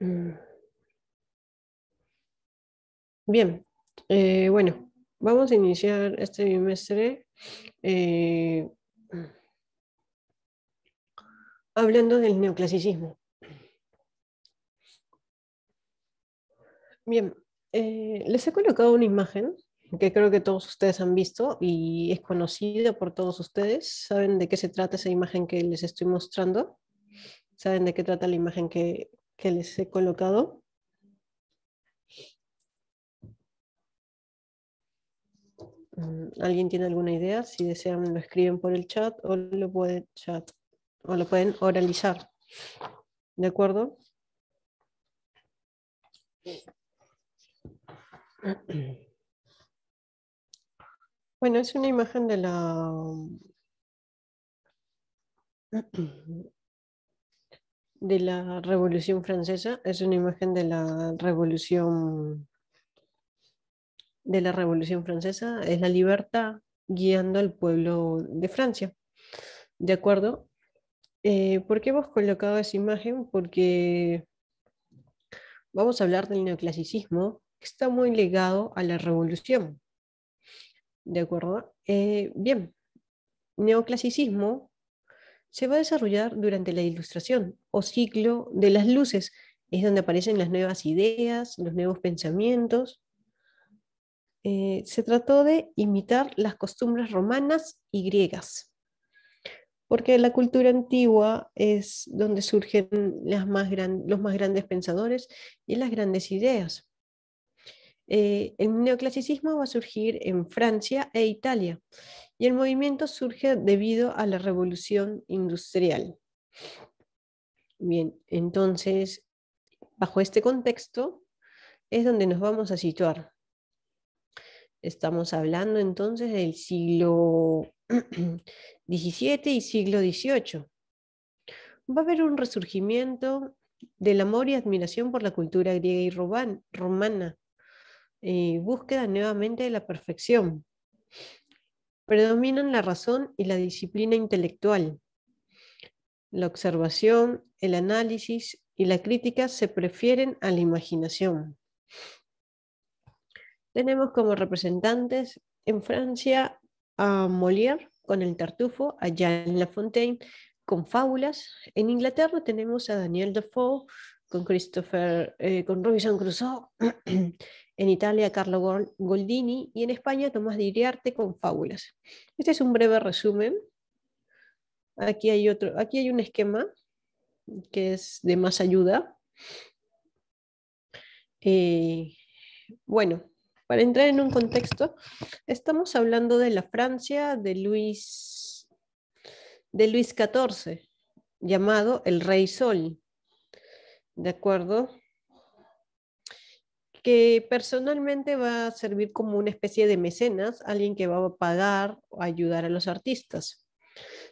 Mm. Bien, eh, bueno, vamos a iniciar este bimestre eh, hablando del neoclasicismo. Bien, eh, les he colocado una imagen que creo que todos ustedes han visto y es conocida por todos ustedes. ¿Saben de qué se trata esa imagen que les estoy mostrando? ¿Saben de qué trata la imagen que, que les he colocado. Mm, ¿Alguien tiene alguna idea? Si desean lo escriben por el chat o lo pueden chat o lo pueden oralizar. ¿De acuerdo? Bueno, es una imagen de la de la Revolución Francesa, es una imagen de la Revolución de la Revolución Francesa, es la libertad guiando al pueblo de Francia. ¿De acuerdo? Eh, ¿Por qué hemos colocado esa imagen? Porque vamos a hablar del neoclasicismo, que está muy ligado a la revolución. ¿De acuerdo? Eh, bien, neoclasicismo se va a desarrollar durante la ilustración o ciclo de las luces. Es donde aparecen las nuevas ideas, los nuevos pensamientos. Eh, se trató de imitar las costumbres romanas y griegas, porque la cultura antigua es donde surgen los más grandes pensadores y las grandes ideas. Eh, el neoclasicismo va a surgir en Francia e Italia y el movimiento surge debido a la revolución industrial. Bien, entonces, bajo este contexto es donde nos vamos a situar. Estamos hablando entonces del siglo XVII y siglo XVIII. Va a haber un resurgimiento del amor y admiración por la cultura griega y romana, y eh, búsqueda nuevamente de la perfección predominan la razón y la disciplina intelectual. La observación, el análisis y la crítica se prefieren a la imaginación. Tenemos como representantes en Francia a Molière con el Tartufo, a Jean Lafontaine con Fábulas. En Inglaterra tenemos a Daniel Defoe con Christopher, eh, con Robinson Crusoe. en Italia Carlo Goldini y en España Tomás de Iriarte con Fábulas. Este es un breve resumen. Aquí hay, otro, aquí hay un esquema que es de más ayuda. Eh, bueno, para entrar en un contexto, estamos hablando de la Francia de Luis, de Luis XIV, llamado el Rey Sol. ¿De acuerdo? que personalmente va a servir como una especie de mecenas, alguien que va a pagar o ayudar a los artistas.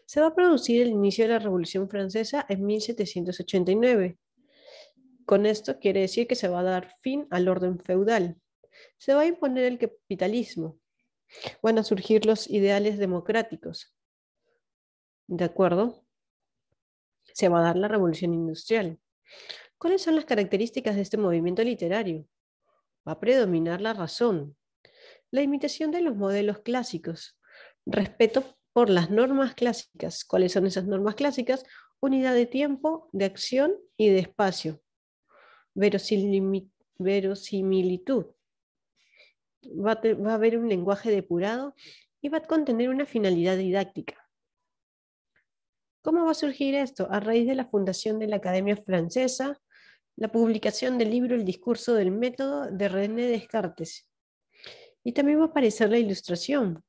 Se va a producir el inicio de la Revolución Francesa en 1789. Con esto quiere decir que se va a dar fin al orden feudal. Se va a imponer el capitalismo. Van a surgir los ideales democráticos. ¿De acuerdo? Se va a dar la revolución industrial. ¿Cuáles son las características de este movimiento literario? va a predominar la razón. La imitación de los modelos clásicos. Respeto por las normas clásicas. ¿Cuáles son esas normas clásicas? Unidad de tiempo, de acción y de espacio. verosimilitud. va a haber un lenguaje depurado y va a contener una finalidad didáctica. ¿Cómo va a surgir esto? A raíz de la fundación de la Academia Francesa la publicación del libro El discurso del método de René Descartes. Y también va a aparecer la ilustración,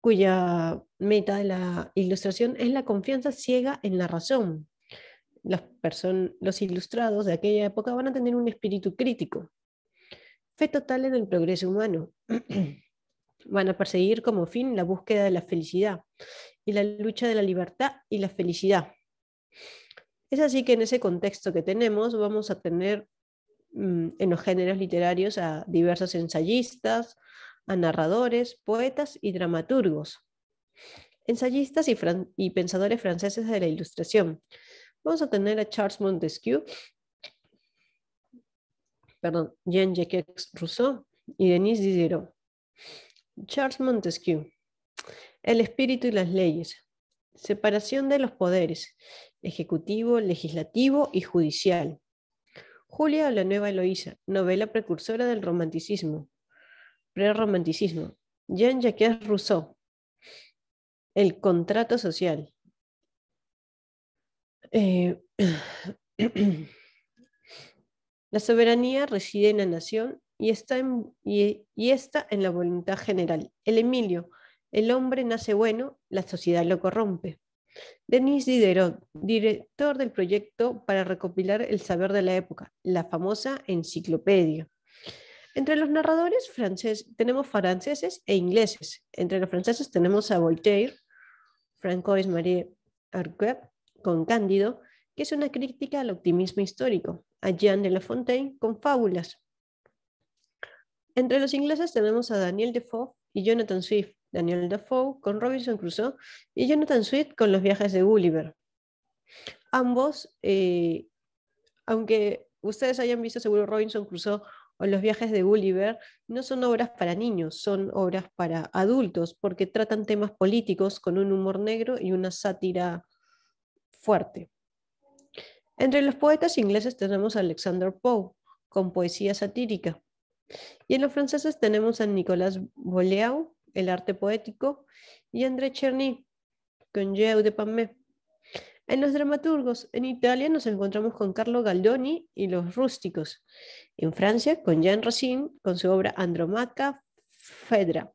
cuya meta de la ilustración es la confianza ciega en la razón. Las los ilustrados de aquella época van a tener un espíritu crítico, fe total en el progreso humano. van a perseguir como fin la búsqueda de la felicidad y la lucha de la libertad y la felicidad. Es así que en ese contexto que tenemos vamos a tener mm, en los géneros literarios a diversos ensayistas, a narradores, poetas y dramaturgos, ensayistas y, pensadores franceses de la Ilustración. Vamos a tener a Charles Montesquieu, perdón, Jean-Jacques Rousseau y Denis Diderot. Charles Montesquieu, El espíritu y las leyes, separación de los poderes ejecutivo, legislativo y judicial. Julia o la Nueva Eloísa, novela precursora del romanticismo, prerromanticismo. Jean-Jacques Rousseau, El contrato social. Eh, la soberanía reside en la nación y está en la voluntad general. El Emilio, el hombre nace bueno, la sociedad lo corrompe. Denis Diderot, director del proyecto para recopilar el saber de la época, la famosa enciclopedia. Entre los narradores franceses tenemos franceses e ingleses. Entre los franceses tenemos a Voltaire, Francois-Marie Arquet, con Cándido, que es una crítica al optimismo histórico, a Jean de La Fontaine con Fábulas. Entre los ingleses tenemos a Daniel Defoe y Jonathan Swift, Daniel Dafoe con Robinson Crusoe y Jonathan Swift con Los viajes de Gulliver. Ambos, eh, aunque ustedes hayan visto seguro Robinson Crusoe o Los viajes de Gulliver, no son obras para niños, son obras para adultos porque tratan temas políticos con un humor negro y una sátira fuerte. Entre los poetas ingleses tenemos a Alexander Poe con poesía satírica. Y en los franceses tenemos a Nicolas Boleau el arte poético, y André Cherny, con Jeu de Pamé. En los dramaturgos, en Italia nos encontramos con Carlo Galdoni y los rústicos. En Francia, con Jean Racine, con su obra Andromaca, Fedra.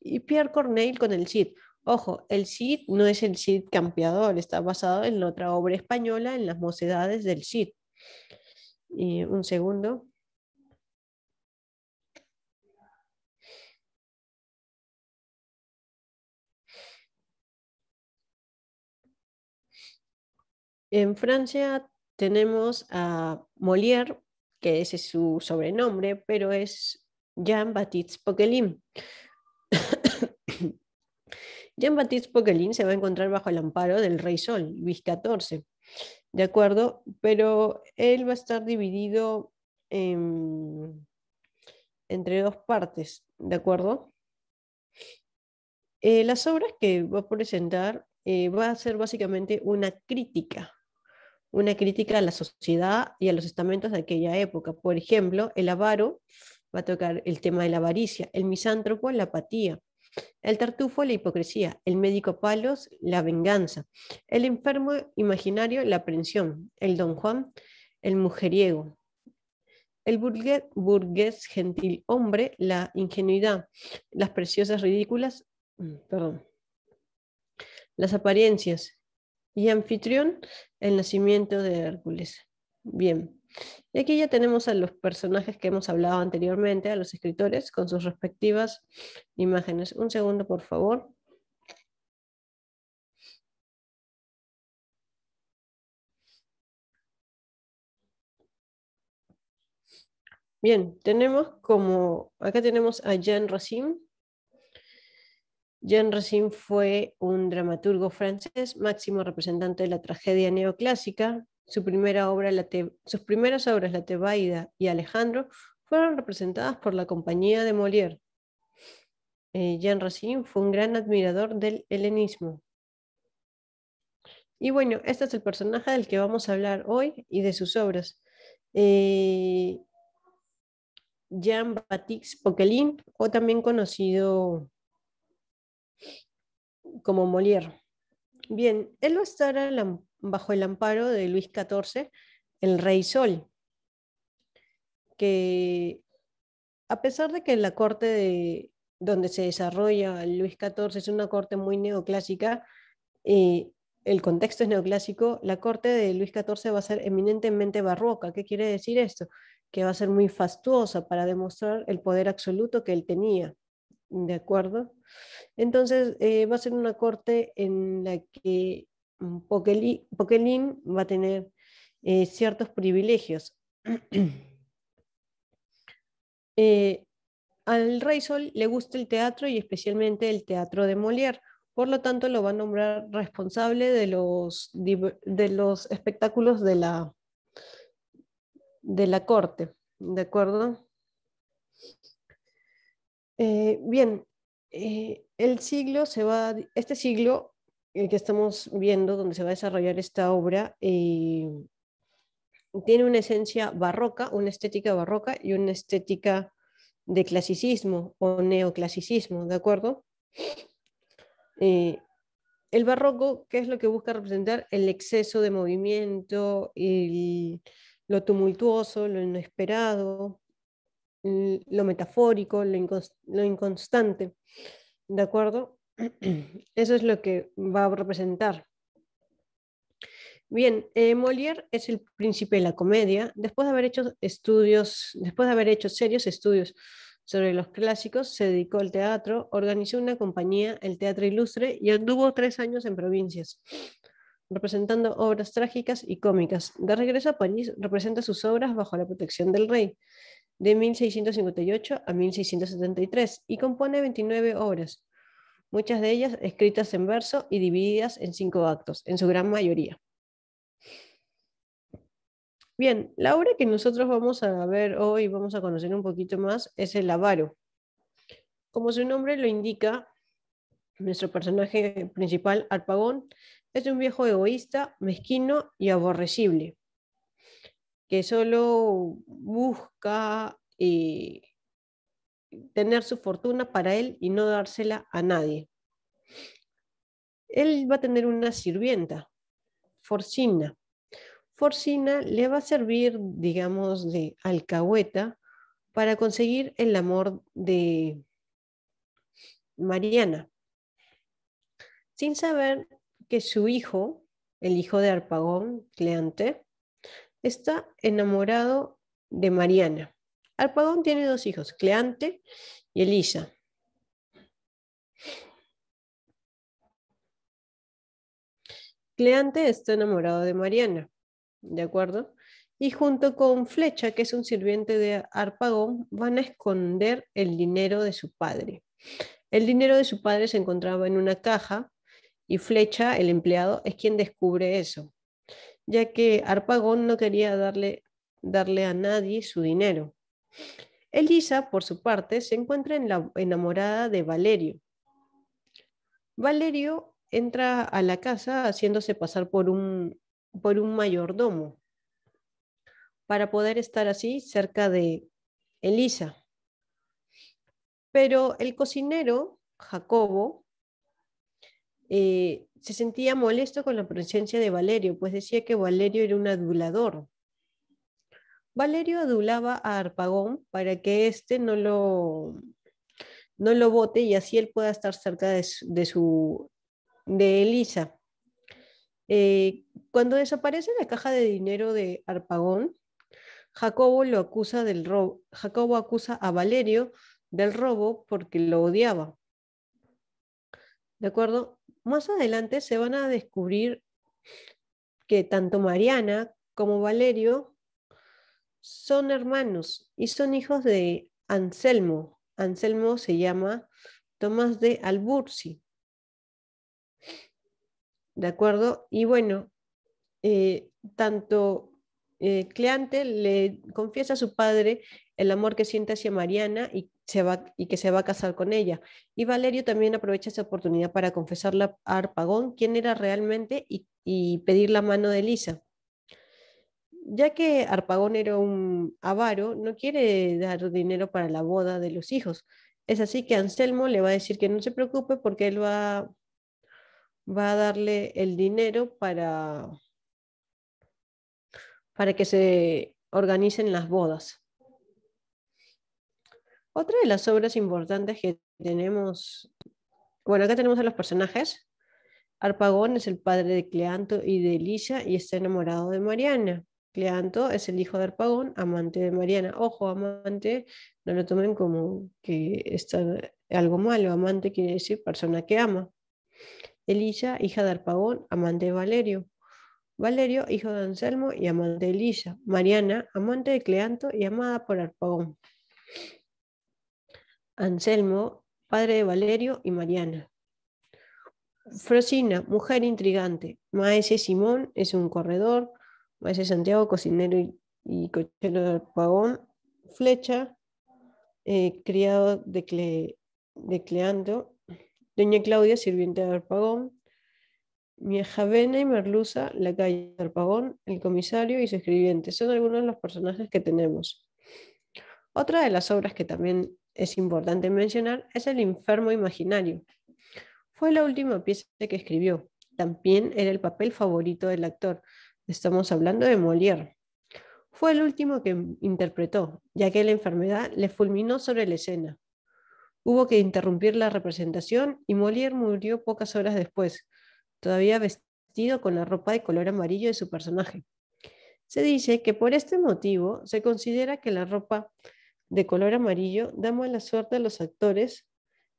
Y Pierre Corneille con el Cid. Ojo, el Cid no es el Cid campeador, está basado en otra obra española, en las mocedades del Cid. Y un segundo. En Francia tenemos a Molière, que ese es su sobrenombre, pero es Jean-Baptiste Poquelin. Jean-Baptiste Poquelin se va a encontrar bajo el amparo del rey Sol, Luis XIV, ¿de acuerdo? Pero él va a estar dividido en, entre dos partes, ¿de acuerdo? Eh, las obras que va a presentar eh, va a ser básicamente una crítica, una crítica a la sociedad y a los estamentos de aquella época. Por ejemplo, el avaro va a tocar el tema de la avaricia, el misántropo, la apatía, el tartufo, la hipocresía, el médico palos, la venganza, el enfermo imaginario, la aprensión, el don Juan, el mujeriego, el burgués, burgués gentil hombre, la ingenuidad, las preciosas ridículas, mm, perdón, las apariencias y anfitrión, el nacimiento de Hércules. Bien, y aquí ya tenemos a los personajes que hemos hablado anteriormente, a los escritores, con sus respectivas imágenes. Un segundo, por favor. Bien, tenemos como, acá tenemos a Jean Racine, Jean Racine fue un dramaturgo francés, máximo representante de la tragedia neoclásica. sus primeras obras, La Tebaida y Alejandro, fueron representadas por la compañía de Molière. Eh, Jean Racine fue un gran admirador del helenismo. Y bueno, este es el personaje del que vamos a hablar hoy y de sus obras. Eh, Jean-Baptiste Poquelin, o también conocido como Molière. Bien, él va a estar bajo el amparo de Luis XIV, el Rey Sol, que a pesar de que la corte donde se desarrolla Luis XIV es una corte muy neoclásica, y eh, el contexto es neoclásico, la corte de Luis XIV va a ser eminentemente barroca. ¿Qué quiere decir esto? Que va a ser muy fastuosa para demostrar el poder absoluto que él tenía. ¿De acuerdo? Entonces, eh, va a ser una corte en la que mm, Poquelin, va a tener eh, ciertos privilegios. Eh, al Rey Sol le gusta el teatro y especialmente el teatro de Molière. Por lo tanto, lo va a nombrar responsable de los, de los espectáculos de la, de la corte. ¿De acuerdo? Eh, bien, eh, el siglo se va, este siglo el eh, que estamos viendo, donde se va a desarrollar esta obra, tiene una esencia barroca, una estética barroca y una estética de clasicismo o neoclasicismo, ¿de acuerdo? el barroco, ¿qué es lo que busca representar? El exceso de movimiento, lo tumultuoso, lo inesperado, Mm, lo metafórico, lo, inconstante. ¿De acuerdo? Eso es lo que va a representar. Bien, eh, Molière es el príncipe de la comedia. Después de haber hecho estudios, después de haber hecho serios estudios sobre los clásicos, se dedicó al teatro, organizó una compañía, el Teatro Ilustre, y anduvo tres años en provincias, representando obras trágicas y cómicas. De regreso a París, representa sus obras bajo la protección del rey de 1658 a 1673 y compone 29 obras, muchas de ellas escritas en verso y divididas en cinco actos, en su gran mayoría. Bien, la obra que nosotros vamos a ver hoy, vamos a conocer un poquito más, es El Avaro. Como su nombre lo indica, nuestro personaje principal, Arpagón, es un viejo egoísta, mezquino y aborrecible que solo busca eh, tener su fortuna para él y no dársela a nadie. Él va a tener una sirvienta, Forcina. Forcina le va a servir, digamos, de alcahueta para conseguir el amor de Mariana, sin saber que su hijo, el hijo de Arpagón, Cleante, está enamorado de Mariana. Arpagón tiene dos hijos, Cleante y Elisa. Cleante está enamorado de Mariana, ¿de acuerdo? Y junto con Flecha, que es un sirviente de Arpagón, van a esconder el dinero de su padre. El dinero de su padre se encontraba en una caja y Flecha, el empleado, es quien descubre eso ya que Arpagón no quería darle, darle a nadie su dinero. Elisa, por su parte, se encuentra en la, enamorada de Valerio. Valerio entra a la casa haciéndose pasar por un, por un mayordomo para poder estar así cerca de Elisa. Pero el cocinero, Jacobo, eh, se sentía molesto con la presencia de Valerio, pues decía que Valerio era un adulador. Valerio adulaba a Arpagón para que éste no lo, no lo vote y así él pueda estar cerca de, su, de, Elisa. Eh, cuando desaparece la caja de dinero de Arpagón, Jacobo lo acusa del robo. Jacobo acusa a Valerio del robo porque lo odiaba. ¿De acuerdo? Más adelante se van a descubrir que tanto Mariana como Valerio son hermanos y son hijos de Anselmo. Anselmo se llama Tomás de Albursi. ¿De acuerdo? Y bueno, eh, tanto eh, Cleante le confiesa a su padre el amor que siente hacia Mariana y, se va, que se va a casar con ella. Y Valerio también aprovecha esa oportunidad para confesarle a Arpagón quién era realmente y, pedir la mano de Elisa. Ya que Arpagón era un avaro, no quiere dar dinero para la boda de los hijos. Es así que Anselmo le va a decir que no se preocupe porque él va a darle el dinero para, para que se organicen las bodas. Otra de las obras importantes que tenemos, bueno, acá tenemos a los personajes. Arpagón es el padre de Cleanto y de Elisa y está enamorado de Mariana. Cleanto es el hijo de Arpagón, amante de Mariana. Ojo, amante, no lo tomen como que está algo malo. Amante quiere decir persona que ama. Elisa, hija de Arpagón, amante de Valerio. Valerio, hijo de Anselmo y amante de Elisa, Mariana, amante de Cleanto y amada por Arpagón. Anselmo, padre de Valerio y Mariana. Frosina, mujer intrigante. Maese Simón es un corredor. Maese Santiago, cocinero y, cochero de Arpagón. Flecha, eh, criado de, de Cleanto. Doña Claudia, sirviente de Arpagón. Miejavena y Merluza, la calle Arpagón, el comisario y su escribiente son algunos de los personajes que tenemos. Otra de las obras que también es importante mencionar es El enfermo imaginario. Fue la última pieza que escribió. También era el papel favorito del actor. Estamos hablando de Molière. Fue el último que interpretó, ya que la enfermedad le fulminó sobre la escena. Hubo que interrumpir la representación y Molière murió pocas horas después, todavía vestido con la ropa de color amarillo de su personaje. Se dice que por este motivo se considera que la ropa de color amarillo da mala suerte a los actores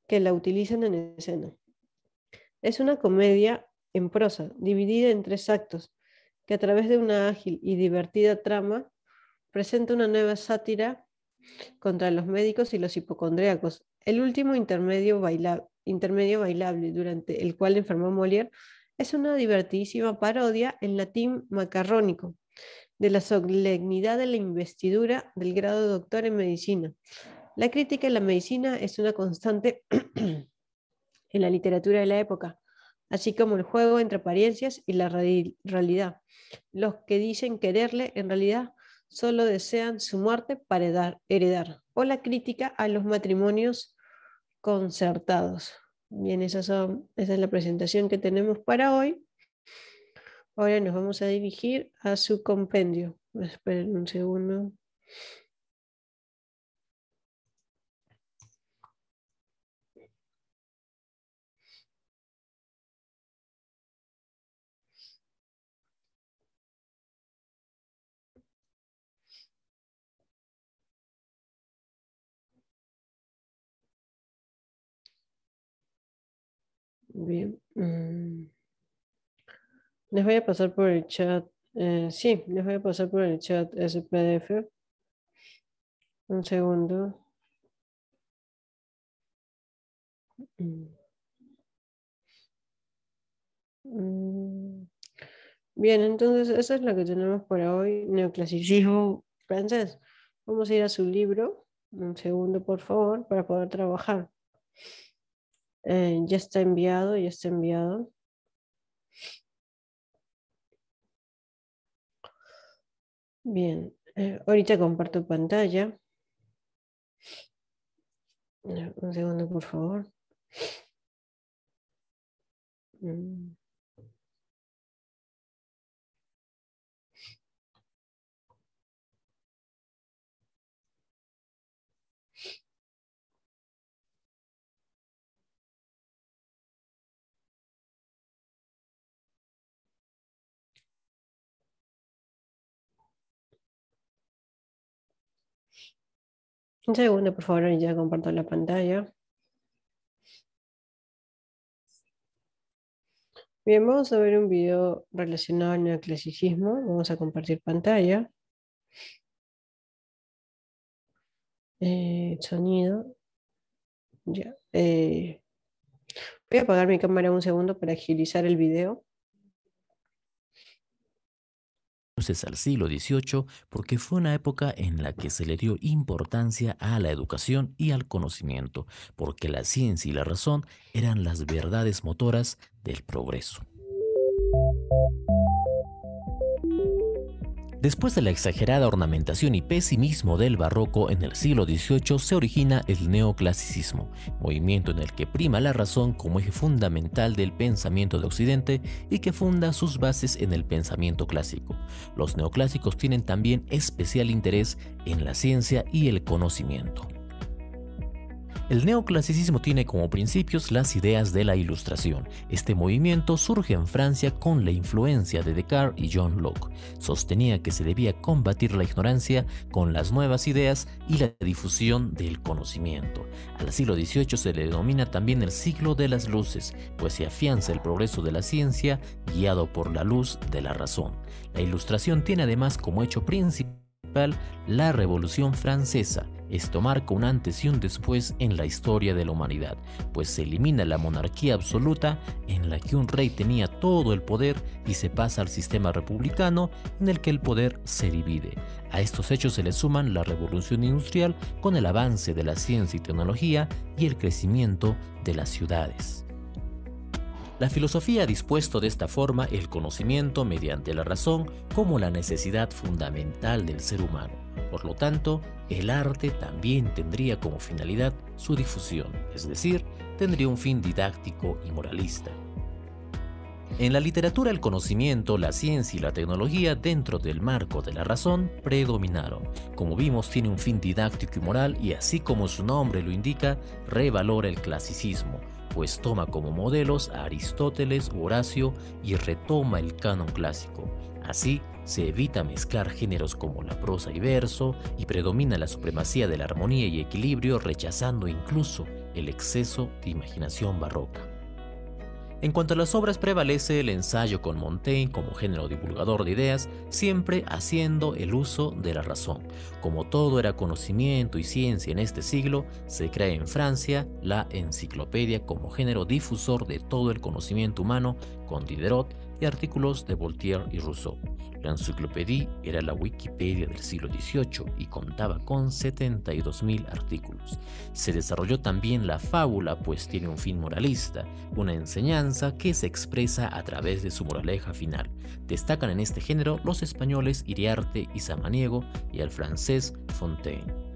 que la utilizan en escena. Es una comedia en prosa, dividida en tres actos, que a través de una ágil y divertida trama presenta una nueva sátira contra los médicos y los hipocondríacos, el último intermedio bailado intermedio bailable, durante el cual enfermó Molière, es una divertidísima parodia en latín macarrónico de la solemnidad de la investidura del grado de doctor en medicina. La crítica a la medicina es una constante en la literatura de la época, así como el juego entre apariencias y la realidad. Los que dicen quererle en realidad solo desean su muerte para heredar. O la crítica a los matrimonios concertados. Bien, esa, son, esa es la presentación que tenemos para hoy. Ahora nos vamos a dirigir a su compendio. Esperen un segundo. Bien. Mm. Les voy a pasar por el chat. Eh, sí, les voy a pasar por el chat ese PDF. Un segundo. Mm. Mm. Bien, entonces esa es lo que tenemos para hoy, neoclasicismo francés. Vamos a ir a su libro, un segundo por favor, para poder trabajar. Eh, ya está enviado, ya está enviado. Bien, eh, ahorita comparto pantalla. Un segundo, por favor. Mm. Un segundo, por favor, ya comparto la pantalla. Bien, vamos a ver un video relacionado al neoclasicismo. Vamos a compartir pantalla. Eh, sonido. Ya. Eh, voy a apagar mi cámara un segundo para agilizar el video. al siglo XVIII porque fue una época en la que se le dio importancia a la educación y al conocimiento, porque la ciencia y la razón eran las verdades motoras del progreso. Después de la exagerada ornamentación y pesimismo del barroco en el siglo XVIII se origina el neoclasicismo, movimiento en el que prima la razón como eje fundamental del pensamiento de Occidente y que funda sus bases en el pensamiento clásico. Los neoclásicos tienen también especial interés en la ciencia y el conocimiento. El neoclasicismo tiene como principios las ideas de la ilustración. Este movimiento surge en Francia con la influencia de Descartes y John Locke. Sostenía que se debía combatir la ignorancia con las nuevas ideas y la difusión del conocimiento. Al siglo XVIII se le denomina también el siglo de las luces, pues se afianza el progreso de la ciencia guiado por la luz de la razón. La ilustración tiene además como hecho principal la Revolución Francesa, esto marca un antes y un después en la historia de la humanidad, pues se elimina la monarquía absoluta en la que un rey tenía todo el poder y se pasa al sistema republicano en el que el poder se divide. A estos hechos se le suman la revolución industrial con el avance de la ciencia y tecnología y el crecimiento de las ciudades. La filosofía ha dispuesto de esta forma el conocimiento mediante la razón como la necesidad fundamental del ser humano. Por lo tanto, el arte también tendría como finalidad su difusión, es decir, tendría un fin didáctico y moralista. En la literatura el conocimiento, la ciencia y la tecnología dentro del marco de la razón predominaron. Como vimos tiene un fin didáctico y moral y así como su nombre lo indica, revalora el clasicismo, pues toma como modelos a Aristóteles, Horacio y retoma el canon clásico. Así, se evita mezclar géneros como la prosa y verso y predomina la supremacía de la armonía y equilibrio, rechazando incluso el exceso de imaginación barroca. En cuanto a las obras prevalece el ensayo con Montaigne como género divulgador de ideas, siempre haciendo el uso de la razón. Como todo era conocimiento y ciencia en este siglo, se crea en Francia la enciclopedia como género difusor de todo el conocimiento humano, con Diderot y artículos de Voltaire y Rousseau. La enciclopedia era la Wikipedia del siglo XVIII y contaba con 72.000 artículos. Se desarrolló también la fábula, pues tiene un fin moralista, una enseñanza que se expresa a través de su moraleja final. Destacan en este género los españoles Iriarte y Samaniego y el francés Fontaine.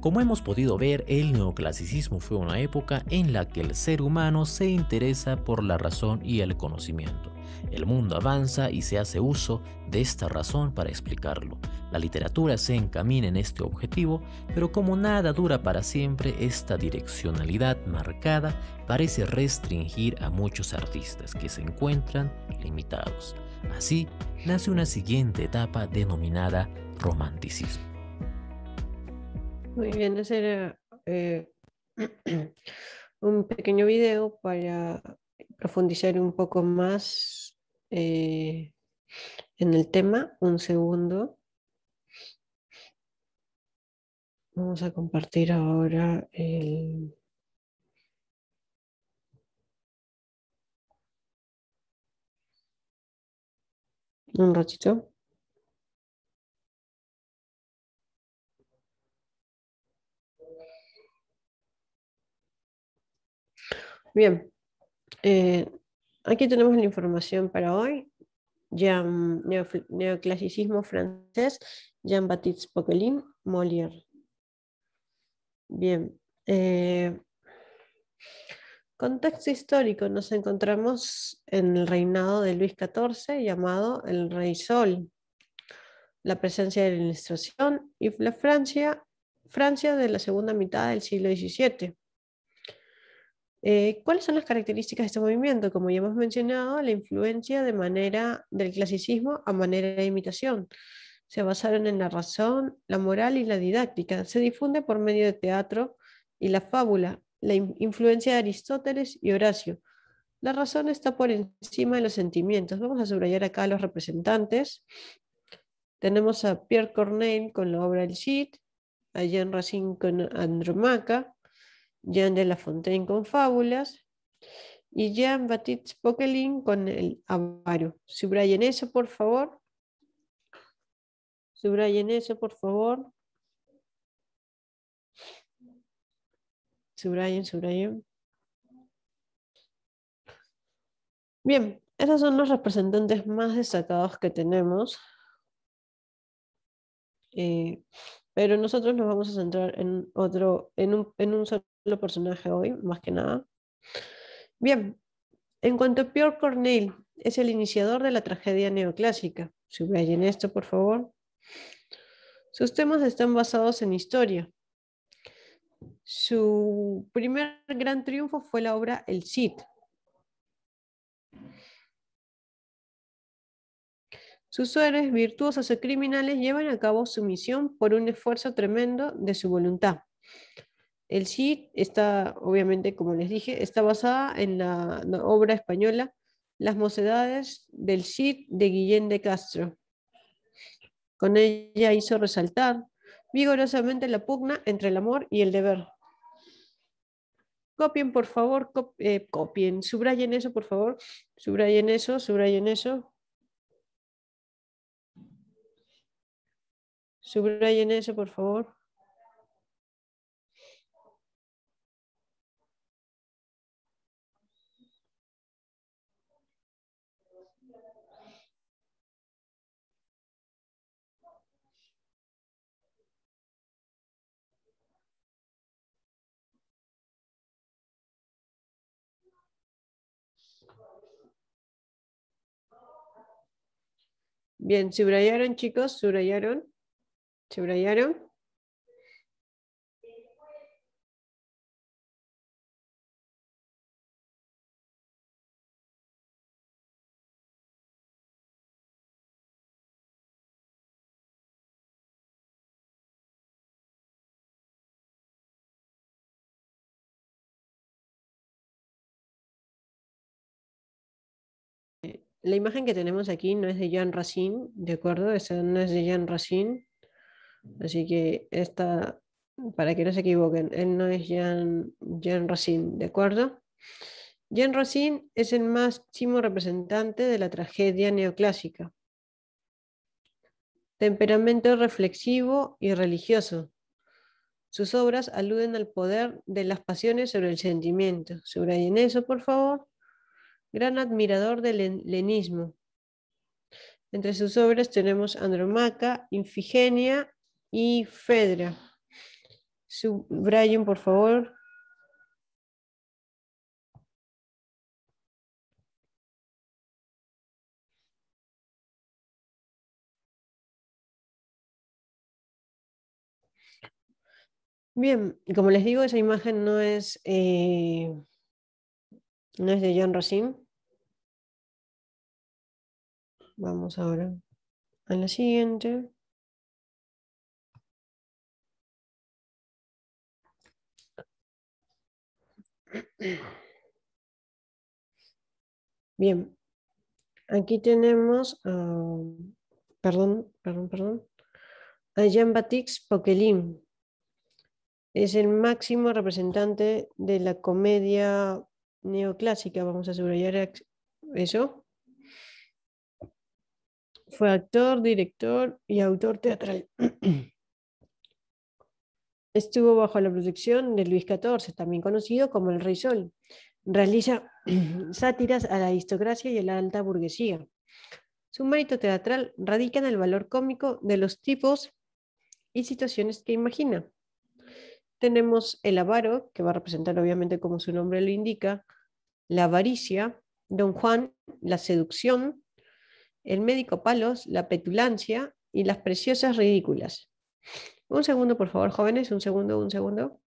Como hemos podido ver, el neoclasicismo fue una época en la que el ser humano se interesa por la razón y el conocimiento. El mundo avanza y se hace uso de esta razón para explicarlo. La literatura se encamina en este objetivo, pero como nada dura para siempre, esta direccionalidad marcada parece restringir a muchos artistas que se encuentran limitados. Así nace una siguiente etapa denominada romanticismo. Muy bien, ese era eh, un pequeño video para profundizar un poco más eh, en el tema. Un segundo. Vamos a compartir ahora el... Un ratito. Bien, eh, aquí tenemos la información para hoy. Jean, neoclasicismo francés, Jean-Baptiste Poquelin, Molière. Bien. Eh, contexto histórico. Nos encontramos en el reinado de Luis XIV, llamado el Rey Sol. La presencia de la Ilustración y la Francia, Francia de la segunda mitad del siglo XVII. Eh, ¿Cuáles son las características de este movimiento? Como ya hemos mencionado, la influencia de manera del clasicismo a manera de imitación. Se basaron en la razón, la moral y la didáctica. Se difunde por medio de teatro y la fábula, la influencia de Aristóteles y Horacio. La razón está por encima de los sentimientos. Vamos a subrayar acá a los representantes. Tenemos a Pierre Corneille con la obra El Cid, a Jean Racine con Andromaca, Jean de La Fontaine con Fábulas y Jean-Baptiste Poquelin con El Avaro. Subrayen eso, por favor. Subrayen eso, por favor. Subrayen, subrayen. Bien, esos son los representantes más destacados que tenemos. Eh, pero nosotros nos vamos a centrar en otro, en un, en un solo personaje hoy, más que nada. Bien, en cuanto a Pierre Corneille, es el iniciador de la tragedia neoclásica. Subrayen esto, por favor. Sus temas están basados en historia. Su primer gran triunfo fue la obra El Cid. Sus seres virtuosos o criminales llevan a cabo su misión por un esfuerzo tremendo de su voluntad. El Cid está, obviamente, como les dije, está basada en la, obra española Las mocedades del Cid de Guillén de Castro. Con ella hizo resaltar vigorosamente la pugna entre el amor y el deber. Copien, por favor, eh, copien, subrayen eso, por favor, subrayen eso, subrayen eso. Subrayen eso, por favor. Bien, ¿subrayaron chicos? ¿Subrayaron? ¿Subrayaron? la imagen que tenemos aquí no es de Jean Racine, ¿de acuerdo? Esa no es de Jean Racine. Así que esta, para que no se equivoquen, él no es Jean, Jean Racine, ¿de acuerdo? Jean Racine es el máximo representante de la tragedia neoclásica. Temperamento reflexivo y religioso. Sus obras aluden al poder de las pasiones sobre el sentimiento. Subrayen eso, por favor gran admirador del lenismo. Entre sus obras tenemos Andromaca, Infigenia y Fedra. Brian, por favor, Bien, como les digo, esa imagen no es eh, ¿No es de Jean Racine? Vamos ahora a la siguiente. Bien, aquí tenemos, perdón, perdón, perdón, a Jean-Baptiste Poquelin. Es el máximo representante de la comedia neoclásica, vamos a subrayar eso. Fue actor, director y autor teatral. Estuvo bajo la protección de Luis XIV, también conocido como el Rey Sol. Realiza sátiras a la aristocracia y a la alta burguesía. Su mérito teatral radica en el valor cómico de los tipos y situaciones que imagina, tenemos el avaro, que va a representar obviamente como su nombre lo indica, la avaricia, don Juan, la seducción, el médico palos, la petulancia y las preciosas ridículas. Un segundo, por favor, jóvenes, un segundo, un segundo.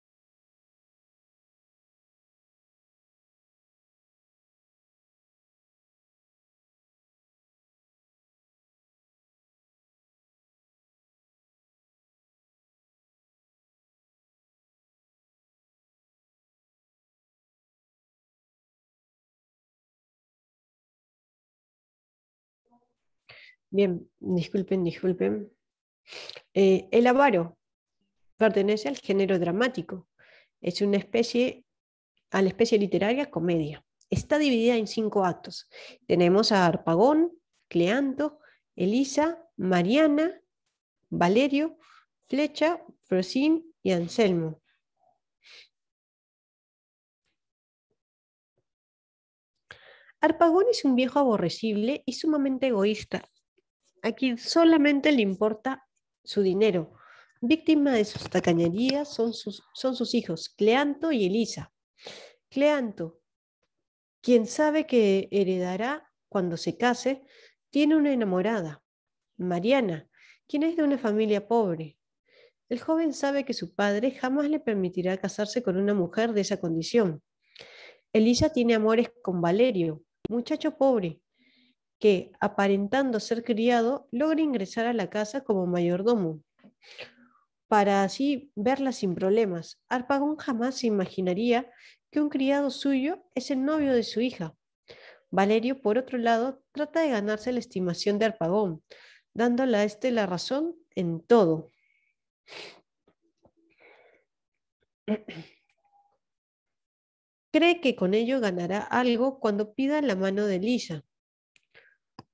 Bien, disculpen, disculpen. Eh, el avaro pertenece al género dramático. Es una especie, a la especie literaria comedia. Está dividida en cinco actos. Tenemos a Arpagón, Cleanto, Elisa, Mariana, Valerio, Flecha, Frosín y Anselmo. Arpagón es un viejo aborrecible y sumamente egoísta, a quien solamente le importa su dinero. Víctima de sus tacañerías son sus, son sus hijos, Cleanto y Elisa. Cleanto, quien sabe que heredará cuando se case, tiene una enamorada, Mariana, quien es de una familia pobre. El joven sabe que su padre jamás le permitirá casarse con una mujer de esa condición. Elisa tiene amores con Valerio, muchacho pobre, que, aparentando ser criado, logra ingresar a la casa como mayordomo, para así verla sin problemas. Arpagón jamás se imaginaría que un criado suyo es el novio de su hija. Valerio, por otro lado, trata de ganarse la estimación de Arpagón, dándole a este la razón en todo. Cree que con ello ganará algo cuando pida la mano de Lisa,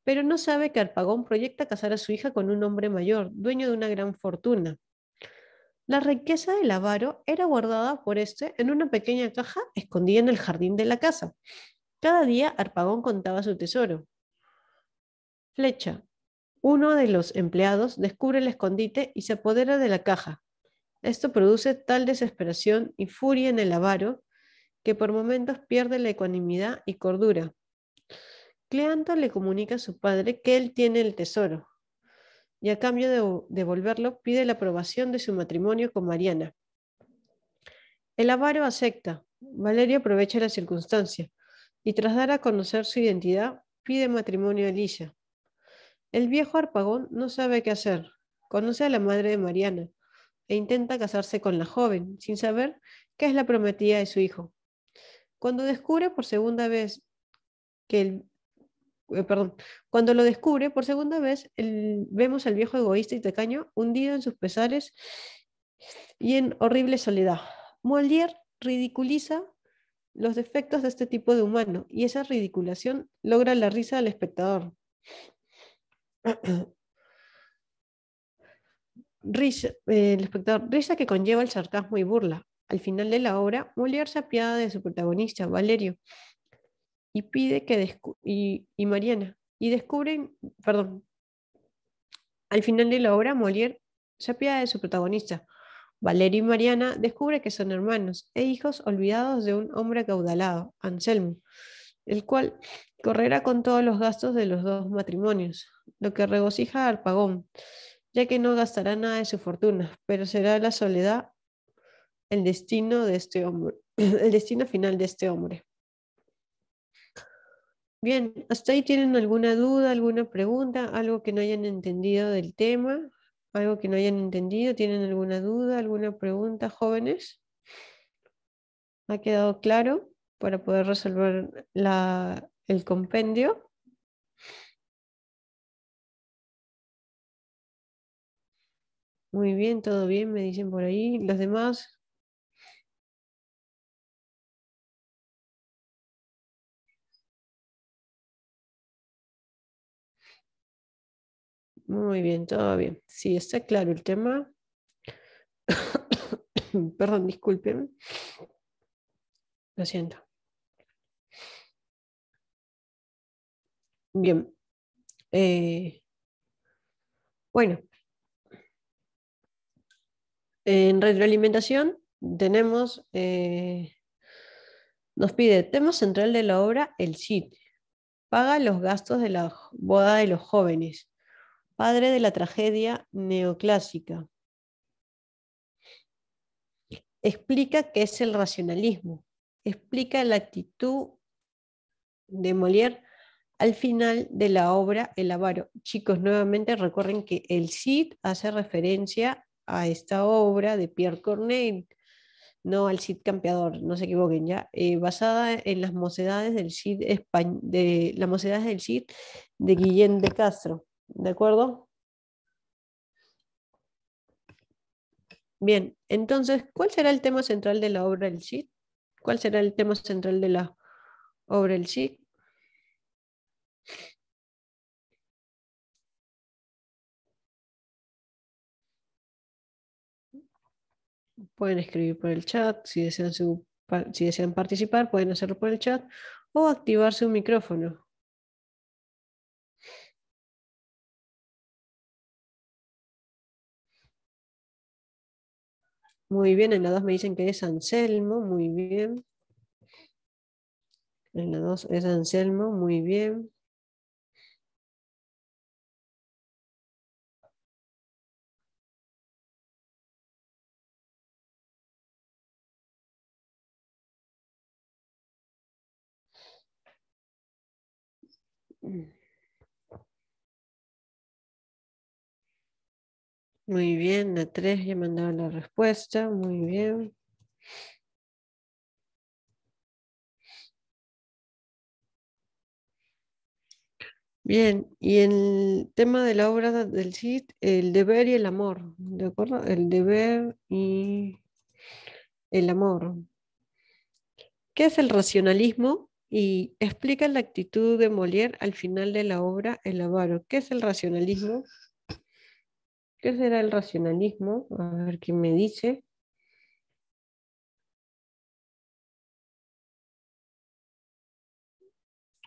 pero no sabe que Arpagón proyecta casar a su hija con un hombre mayor, dueño de una gran fortuna. La riqueza del avaro era guardada por este en una pequeña caja escondida en el jardín de la casa. Cada día Arpagón contaba su tesoro. Flecha. Uno de los empleados descubre el escondite y se apodera de la caja. Esto produce tal desesperación y furia en el avaro que por momentos pierde la ecuanimidad y cordura. Cleanto le comunica a su padre que él tiene el tesoro y a cambio de devolverlo pide la aprobación de su matrimonio con Mariana. El avaro acepta. Valerio aprovecha la circunstancia y tras dar a conocer su identidad pide matrimonio a Elisa. El viejo Arpagón no sabe qué hacer. Conoce a la madre de Mariana e intenta casarse con la joven sin saber qué es la prometida de su hijo. Cuando descubre por segunda vez que el eh, cuando lo descubre por segunda vez, vemos al viejo egoísta y tacaño hundido en sus pesares y en horrible soledad. Molière ridiculiza los defectos de este tipo de humano y esa ridiculación logra la risa del espectador. Eh, el espectador, risa que conlleva el sarcasmo y burla. Al final de la obra, Molière se apiada de su protagonista, Valerio, y pide que y, Mariana y descubren, perdón, al final de la obra Molière se apiada de su protagonista. Valerio y Mariana descubre que son hermanos e hijos olvidados de un hombre caudalado, Anselmo, el cual correrá con todos los gastos de los dos matrimonios, lo que regocija a Arpagón, ya que no gastará nada de su fortuna, pero será la soledad el destino de este hombre, el destino final de este hombre. Bien, ¿hasta ahí tienen alguna duda, alguna pregunta, algo que no hayan entendido del tema? ¿Algo que no hayan entendido? ¿Tienen alguna duda, alguna pregunta, jóvenes? ¿Ha quedado claro para poder resolver la, el compendio? Muy bien, todo bien, me dicen por ahí. ¿Los demás Muy bien, todo bien. Sí, está claro el tema. Perdón, disculpen. Lo siento. Bien. Eh, bueno. En retroalimentación tenemos, eh, nos pide tema central de la obra, el CIT. Paga los gastos de la boda de los jóvenes padre de la tragedia neoclásica. Explica qué es el racionalismo, explica la actitud de Molière al final de la obra El avaro. Chicos, nuevamente recuerden que el Cid hace referencia a esta obra de Pierre Corneille, no al Cid campeador, no se equivoquen ya, eh, basada en las mocedades del Cid, de, las mocedades del Cid de Guillén de Castro. ¿De acuerdo? Bien, entonces, ¿cuál será el tema central de la obra del Cid? ¿Cuál será el tema central de la obra del Cid? Pueden escribir por el chat, si desean, si desean participar, pueden hacerlo por el chat o activar su micrófono. Muy bien, en la 2 me dicen que es Anselmo, muy bien. En la 2 es Anselmo, muy bien. Muy bien, la 3 ya mandaba la respuesta. Muy bien. Bien, y el tema de la obra del CID, el deber y el amor, ¿de acuerdo? El deber y el amor. ¿Qué es el racionalismo? Y explica la actitud de Molière al final de la obra El avaro. ¿Qué es el racionalismo? ¿Qué será el racionalismo? A ver ¿quién me dice.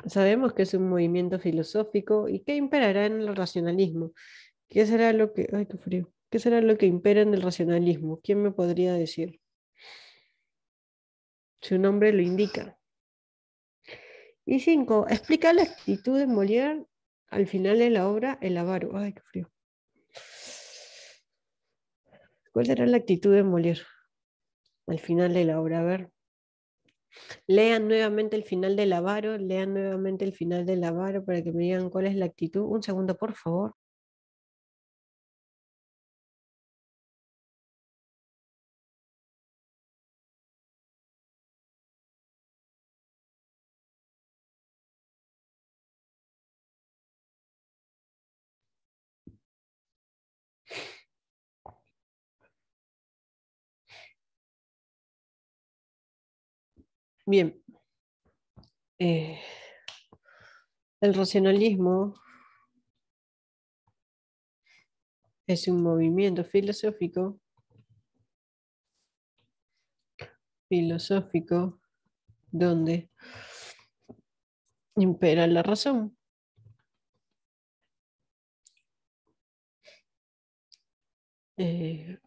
Sabemos que es un movimiento filosófico y qué imperará en el racionalismo. ¿Qué será lo que, ay, qué frío. ¿Qué será lo que impera en el racionalismo? ¿Quién me podría decir? Su nombre lo indica. Y cinco, explica la actitud de Molière al final de la obra El avaro. Ay, qué frío. ¿Cuál será la actitud de Molière al final de la obra? A ver. Lean nuevamente el final del Lavaro, lean nuevamente el final del Lavaro para que me digan cuál es la actitud. Un segundo, por favor. Bien. Eh, el racionalismo es un movimiento filosófico filosófico donde impera la razón. Eh,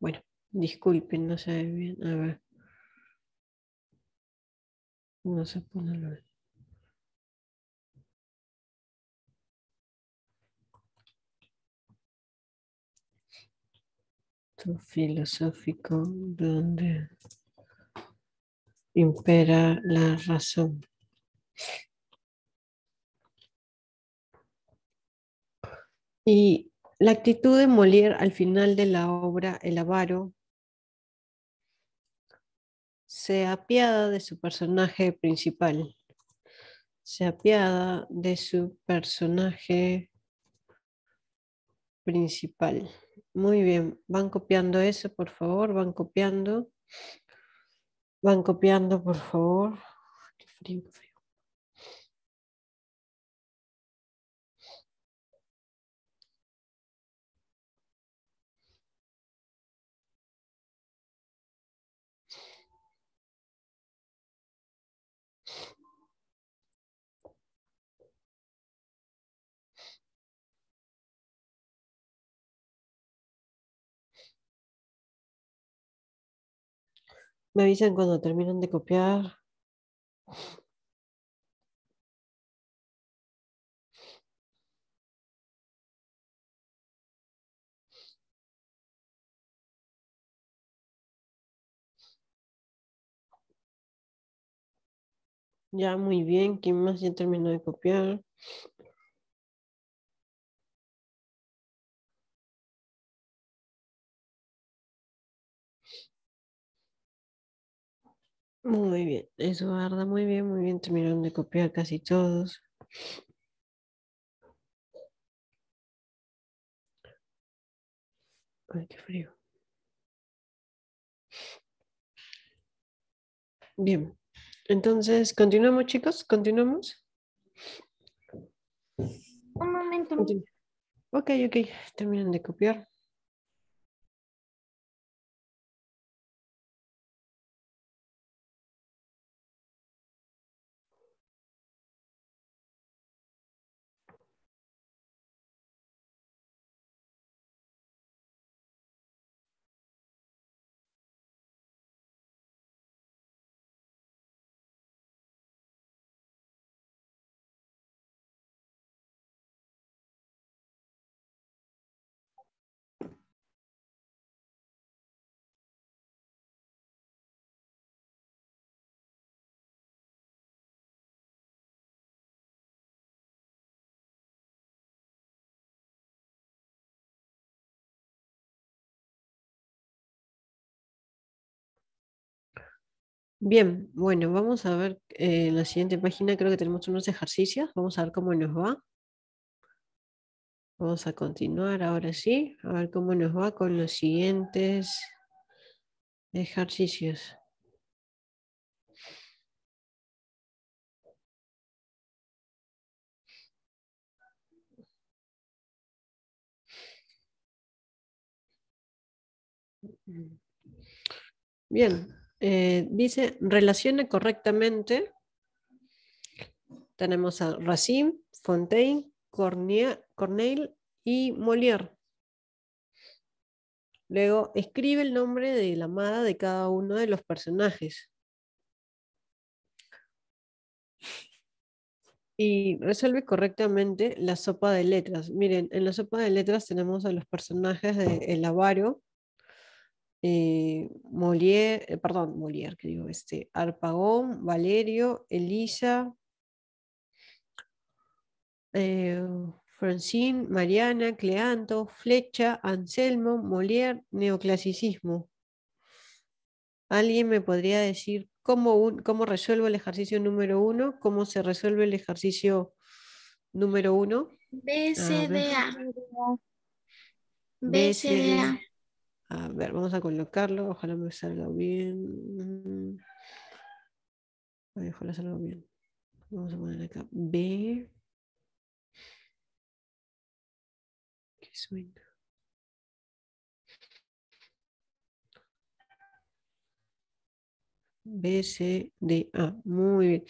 bueno, disculpen, no se ve bien. A ver. No se pone filosófico donde impera la razón. Y la actitud de Molière al final de la obra El avaro se apiada de su personaje principal, se apiada de su personaje principal. Muy bien, van copiando eso, por favor, van copiando. Van copiando, por favor. frío. Me avisan cuando terminan de copiar. Ya, muy bien. ¿Quién más ya terminó de copiar? Muy bien, eso Arda, muy bien, muy bien, terminaron de copiar casi todos. Ay, qué frío. Bien, entonces, ¿continuamos chicos? ¿Continuamos? Un momento. ok, ok, terminan de copiar. Bien, bueno, vamos a ver eh, la siguiente página, creo que tenemos unos ejercicios, vamos a ver cómo nos va. Vamos a continuar ahora sí, a ver cómo nos va con los siguientes ejercicios. Bien, eh, dice, relacione correctamente. Tenemos a Racine, Fontaine, Corneille y Molière. Luego, escribe el nombre de la amada de cada uno de los personajes. Y resuelve correctamente la sopa de letras. Miren, en la sopa de letras tenemos a los personajes de El Avaro, eh, Molière, eh, perdón, Molière, este, Arpagón, Valerio, Elisa, eh, Francine, Mariana, Cleanto, Flecha, Anselmo, Molière, neoclasicismo. ¿Alguien me podría decir cómo, cómo resuelvo el ejercicio número uno? ¿Cómo se resuelve el ejercicio número uno? BCDA. BCDA. A ver, vamos a colocarlo. Ojalá me salga bien. ojalá salga bien. Vamos a poner acá B. ¿Qué suena? B, C, D, A. Muy bien.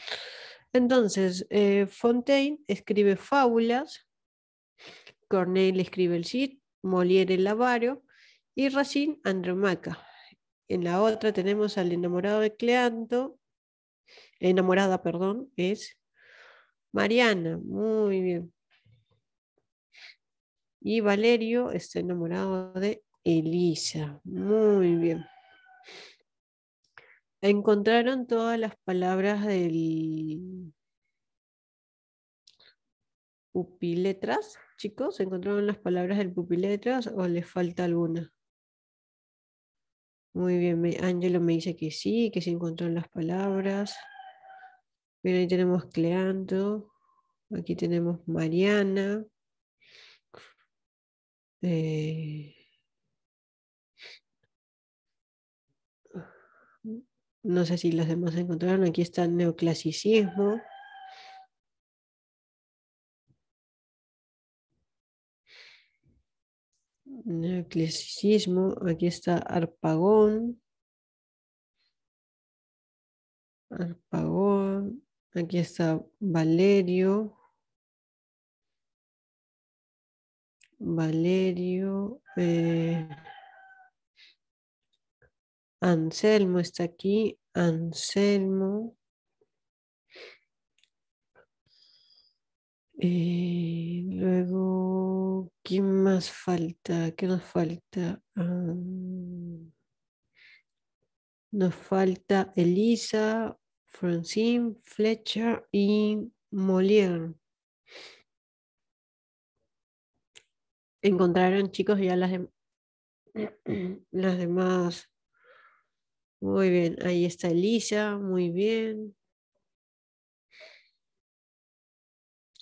Entonces, eh, Fontaine escribe fábulas, Corneille escribe el Cid, Molière el Lavario, y Racine Andromaca. En la otra tenemos al enamorado de Cleanto, enamorada, perdón, es Mariana, muy bien. Y Valerio está enamorado de Elisa, muy bien. Encontraron todas las palabras del pupiletras, chicos, encontraron las palabras del pupiletras o les falta alguna? Muy bien, Ángelo me dice que sí, que se encontró en las palabras. Bien, ahí tenemos Cleanto. Aquí tenemos Mariana. Eh, no sé si las demás encontraron. Aquí está neoclasicismo. Neoclasicismo, aquí está Arpagón. Arpagón, aquí está Valerio. Valerio. Eh, Anselmo está aquí. Anselmo. Eh, luego, ¿Qué más falta? ¿Qué nos falta? nos falta Elisa, Francine, Fletcher y Molière. Encontraron chicos ya las, las demás. Muy bien, ahí está Elisa, muy bien.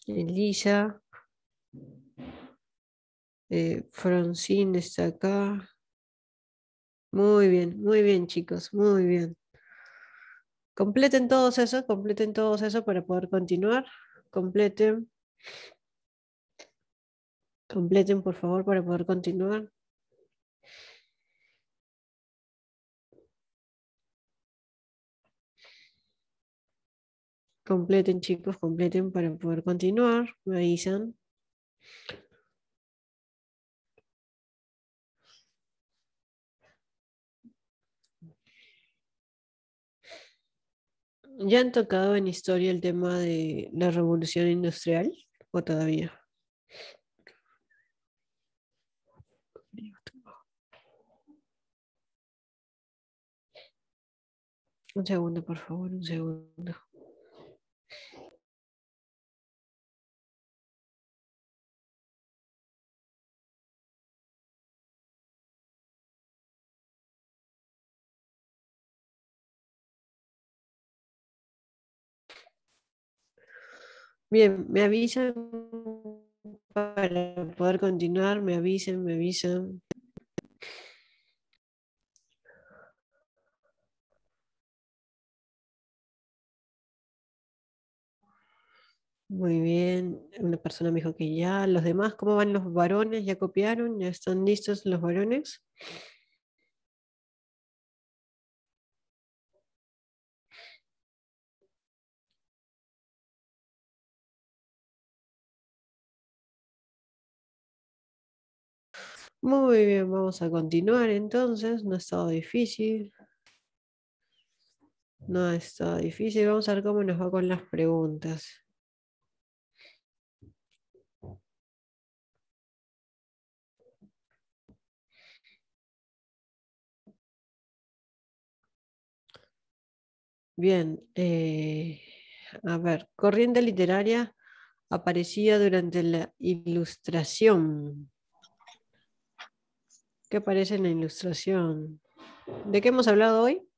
Elisa, eh, Francine está acá. Muy bien, muy bien, chicos, muy bien. Completen todos eso, completen todos eso para poder continuar. Completen. Completen, por favor, para poder continuar. Completen, chicos, completen para poder continuar. Me avisan. ¿Ya han tocado en historia el tema de la revolución industrial o todavía? Un segundo, por favor, un segundo. Bien, me avisan para poder continuar, me avisen, me avisan. Muy bien, una persona me dijo que ya, los demás, ¿cómo van los varones? ¿Ya copiaron? ¿Ya están listos los varones? Muy bien, vamos a continuar entonces. No ha estado difícil. No ha estado difícil. Vamos a ver cómo nos va con las preguntas. Bien, eh, a ver, corriente literaria aparecía durante la ilustración aparece en la ilustración. ¿De qué hemos hablado hoy?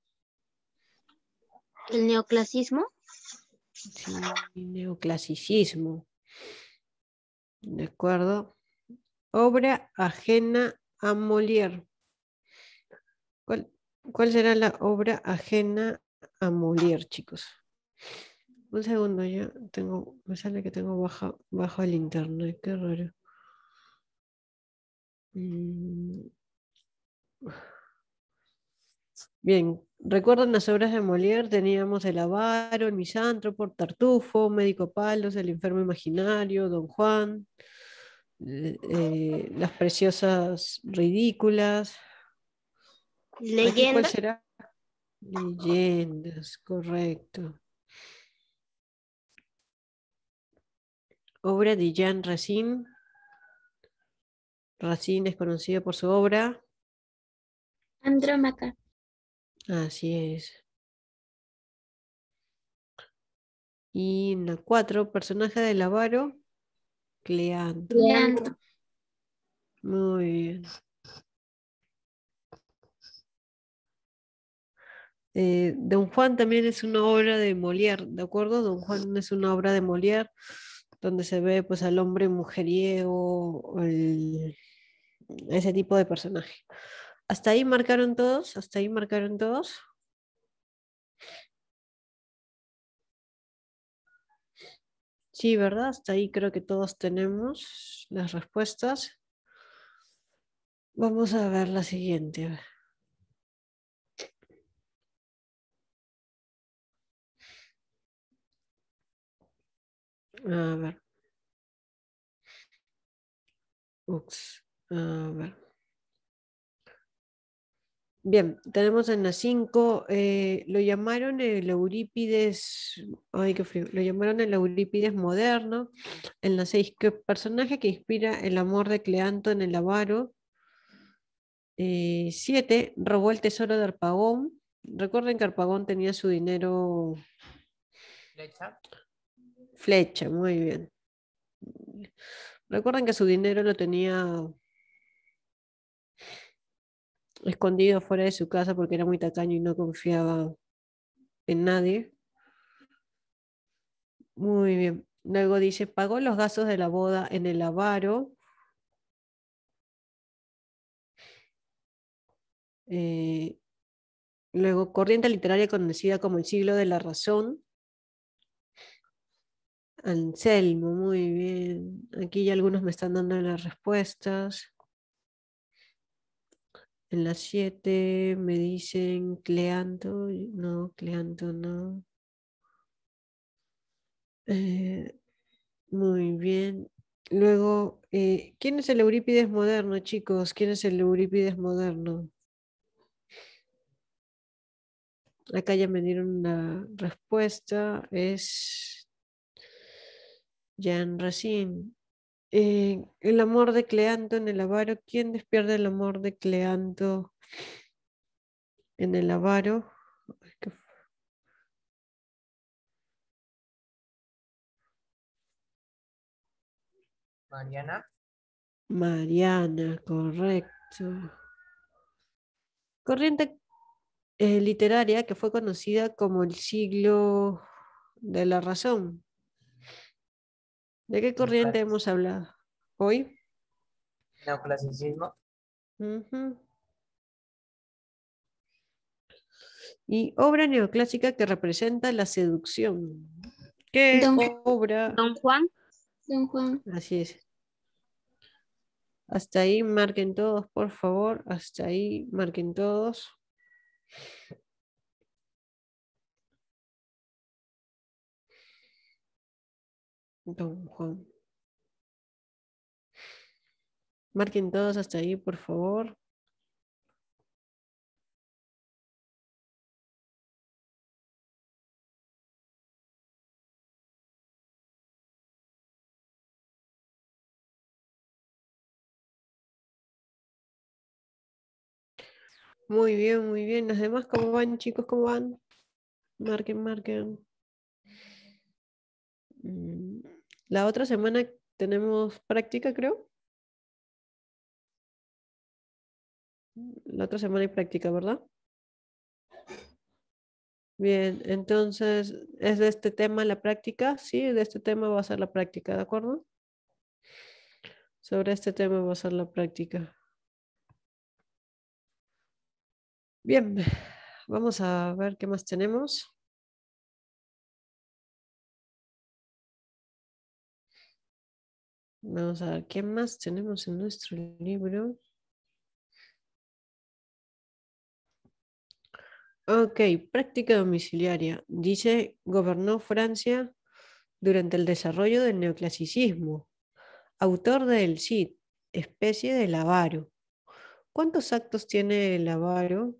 El neoclasismo. el neoclasicismo. De acuerdo. Obra ajena a Molière. ¿Cuál, será la obra ajena a Molière, chicos? Un segundo, ya tengo, me sale que tengo baja, bajo el internet, qué raro. Mm, Bien, recuerdan las obras de Molière, teníamos El avaro, El misántropo, Tartufo, Médico Palos, El enfermo imaginario, Don Juan, eh, eh, Las preciosas ridículas. ¿Leyendas? será? Leyendas, correcto. Obra de Jean Racine. Racine es conocido por su obra Andrómaca. Así es. Y en la cuatro personaje del avaro, Cleando. Cleando. Muy bien. Eh, Don Juan también es una obra de Molière, ¿de acuerdo? Don Juan es una obra de Molière donde se ve pues al hombre mujeriego, ese tipo de personaje. Hasta ahí marcaron todos, hasta ahí marcaron todos. Sí, ¿verdad? Hasta ahí creo que todos tenemos las respuestas. Vamos a ver la siguiente. A ver. Ups. A ver. Bien, tenemos en la 5, eh, lo llamaron el Eurípides, ay qué frío, lo llamaron el Eurípides moderno. En la 6, ¿qué personaje que inspira el amor de Cleanto en el avaro? 7, eh, robó el tesoro de Arpagón. Recuerden que Arpagón tenía su dinero. Flecha. Flecha, muy bien. Recuerden que su dinero lo tenía escondido fuera de su casa porque era muy tacaño y no confiaba en nadie. Muy bien. Luego dice, pagó los gastos de la boda en el avaro. Eh, luego, corriente literaria conocida como el siglo de la razón. Anselmo, muy bien. Aquí ya algunos me están dando las respuestas. En las 7 me dicen Cleanto, no, Cleanto no. Eh, muy bien. Luego, eh, ¿quién es el Eurípides moderno, chicos? ¿Quién es el Eurípides moderno? Acá ya me dieron la respuesta. Es Jean Racine. Eh, el amor de Cleanto en el avaro. ¿Quién despierta el amor de Cleanto en el avaro? Mariana. Mariana, correcto. Corriente eh, literaria que fue conocida como el siglo de la razón, ¿De qué corriente hemos hablado hoy? Neoclasicismo. Y obra neoclásica que representa la seducción. ¿Qué obra? Don Juan. Don Juan. Así es. Hasta ahí marquen todos, por favor. Hasta ahí marquen todos. Juan. Marquen todos hasta ahí, por favor. Muy bien, muy bien. ¿Los demás cómo van, chicos? ¿Cómo van? Marquen, marquen. Mm la otra semana tenemos práctica, creo. La otra semana hay práctica, ¿verdad? Bien, entonces, ¿es de este tema la práctica? Sí, de este tema va a ser la práctica, ¿de acuerdo? Sobre este tema va a ser la práctica. Bien, vamos a ver qué más tenemos. Vamos a ver qué más tenemos en nuestro libro. Ok, práctica domiciliaria. Dice, gobernó Francia durante el desarrollo del neoclasicismo. Autor del Cid, especie del avaro. ¿Cuántos actos tiene el avaro?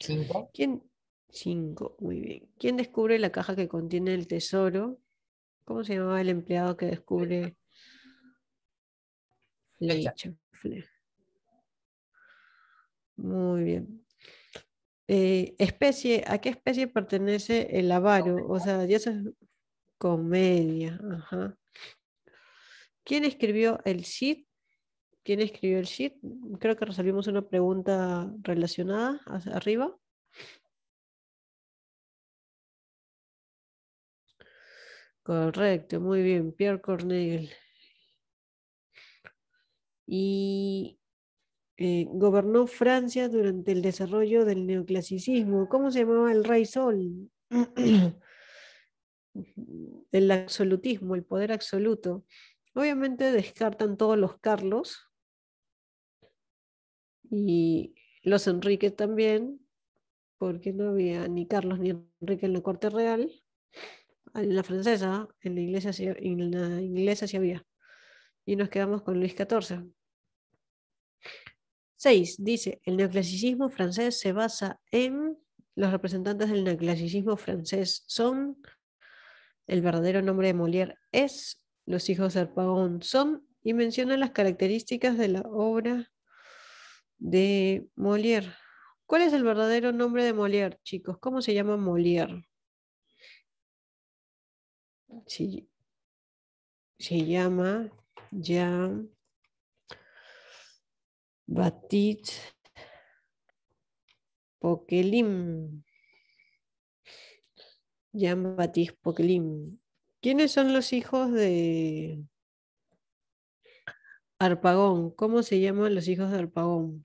Cinco. Cinco, muy bien. ¿Quién descubre la caja que contiene el tesoro? ¿Cómo se llamaba el empleado que descubre muy bien. Eh, ¿a qué especie pertenece el avaro? O sea, ya es comedia. Ajá. ¿Quién escribió el Cid? ¿Quién escribió el sheet? Creo que resolvimos una pregunta relacionada arriba. Correcto, muy bien, Pierre Cornel y eh, gobernó Francia durante el desarrollo del neoclasicismo. ¿Cómo se llamaba el rey sol? el absolutismo, el poder absoluto. Obviamente descartan todos los Carlos y los Enrique también, porque no había ni Carlos ni Enrique en la corte real. En la francesa, en la inglesa, en la inglesa sí había. Y nos quedamos con Luis XIV. 6. Dice, el neoclasicismo francés se basa en los representantes del neoclasicismo francés son, el verdadero nombre de Molière es, los hijos de Arpagón son, y menciona las características de la obra de Molière. ¿Cuál es el verdadero nombre de Molière, chicos? ¿Cómo se llama Molière? Se, se llama Jean Batit Poquelim. Jean Batiz Poquelim. ¿Quiénes son los hijos de Arpagón? ¿Cómo se llaman los hijos de Arpagón?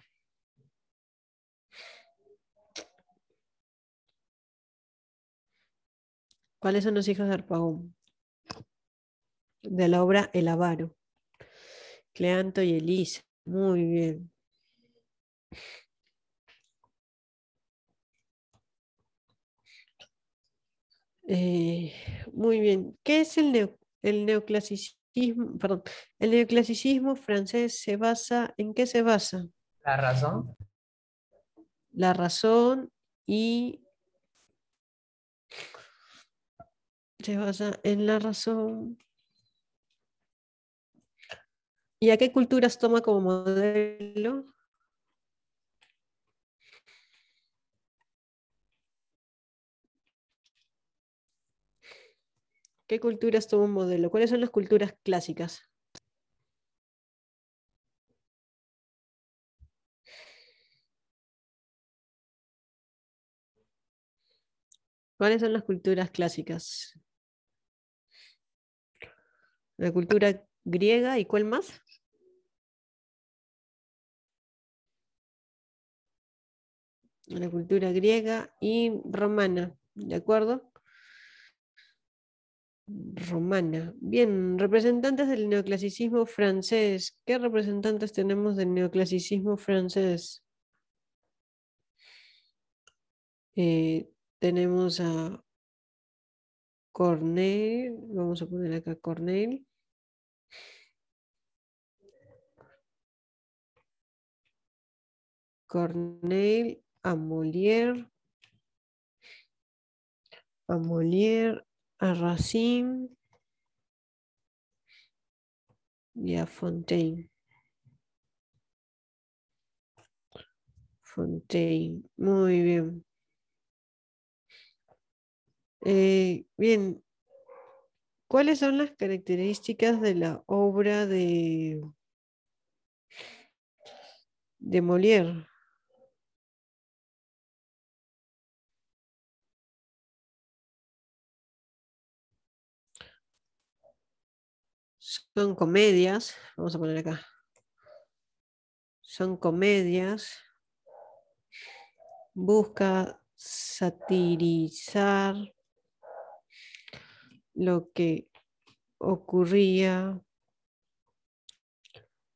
¿Cuáles son los hijos de Arpagón? De la obra El Avaro. Cleanto y Elisa. Muy bien. Eh, muy bien. ¿Qué es el, el neoclasicismo? Perdón, el neoclasicismo francés se basa en qué se basa? La razón. La razón y se basa en la razón. ¿Y a qué culturas toma como modelo? ¿Qué culturas toma un modelo? ¿Cuáles son las culturas clásicas? ¿Cuáles son las culturas clásicas? La cultura griega y cuál más? La cultura griega y romana, ¿de acuerdo? romana. Bien, representantes del neoclasicismo francés. ¿Qué representantes tenemos del neoclasicismo francés? Eh, tenemos a Corneille, vamos a poner acá Corneille. Corneille, a Molière, a Molière, a Racine y a Fontaine. Fontaine, muy bien. Eh, bien, ¿cuáles son las características de la obra de, de Molière? Son comedias, vamos a poner acá. Son comedias. Busca satirizar lo que ocurría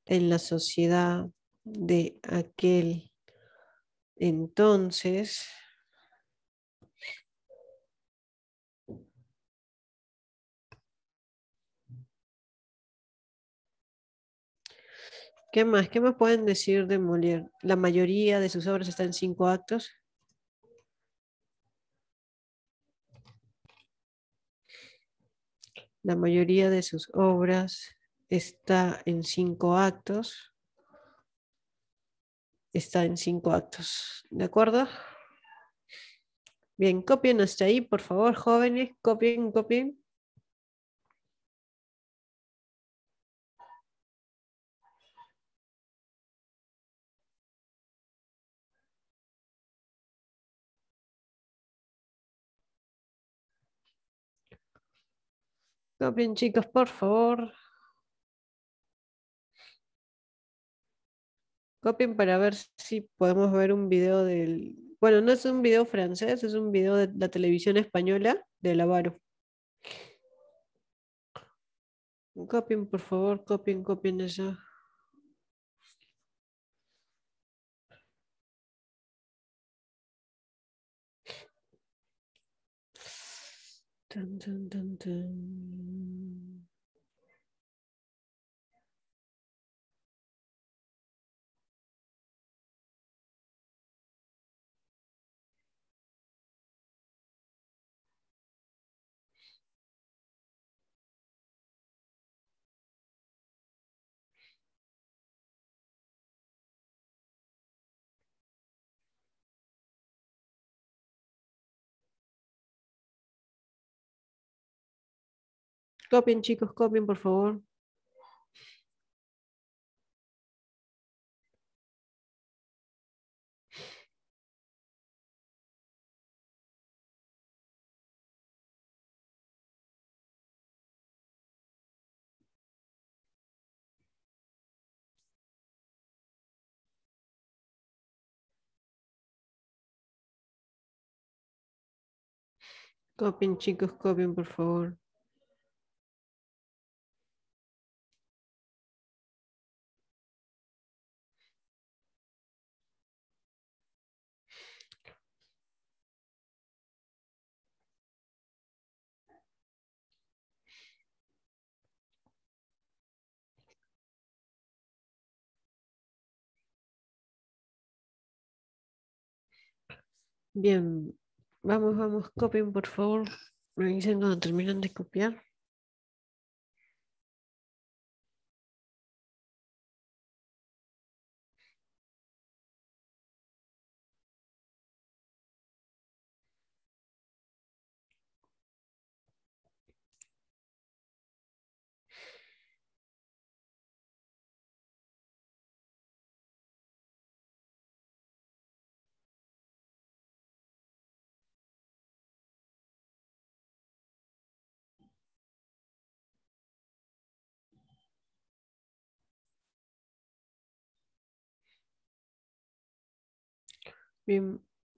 en la sociedad de aquel entonces. ¿Qué más? ¿Qué más pueden decir de Molière? La mayoría de sus obras está en cinco actos. La mayoría de sus obras está en cinco actos. Está en cinco actos. ¿De acuerdo? Bien, copien hasta ahí, por favor, jóvenes. Copien, copien. Copien, chicos, por favor. Copien para ver si podemos ver un video del... Bueno, no es un video francés, es un video de la televisión española de Lavaro. Copien, por favor, copien, copien eso. tan tan Copien, chicos, copien, por favor. Copien, chicos, copien, por favor. Bien, vamos, vamos, copien por favor. Me dicen cuando terminan de copiar.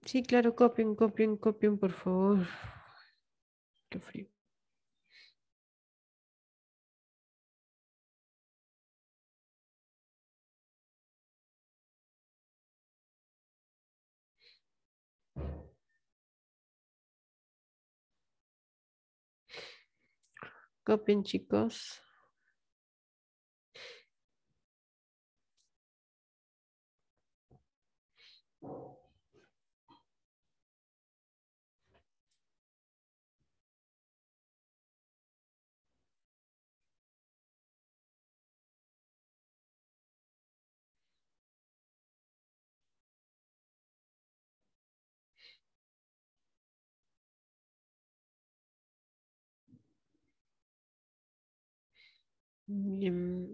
Sí, claro, copien, copien, copien, por favor. Qué frío. Copien, chicos.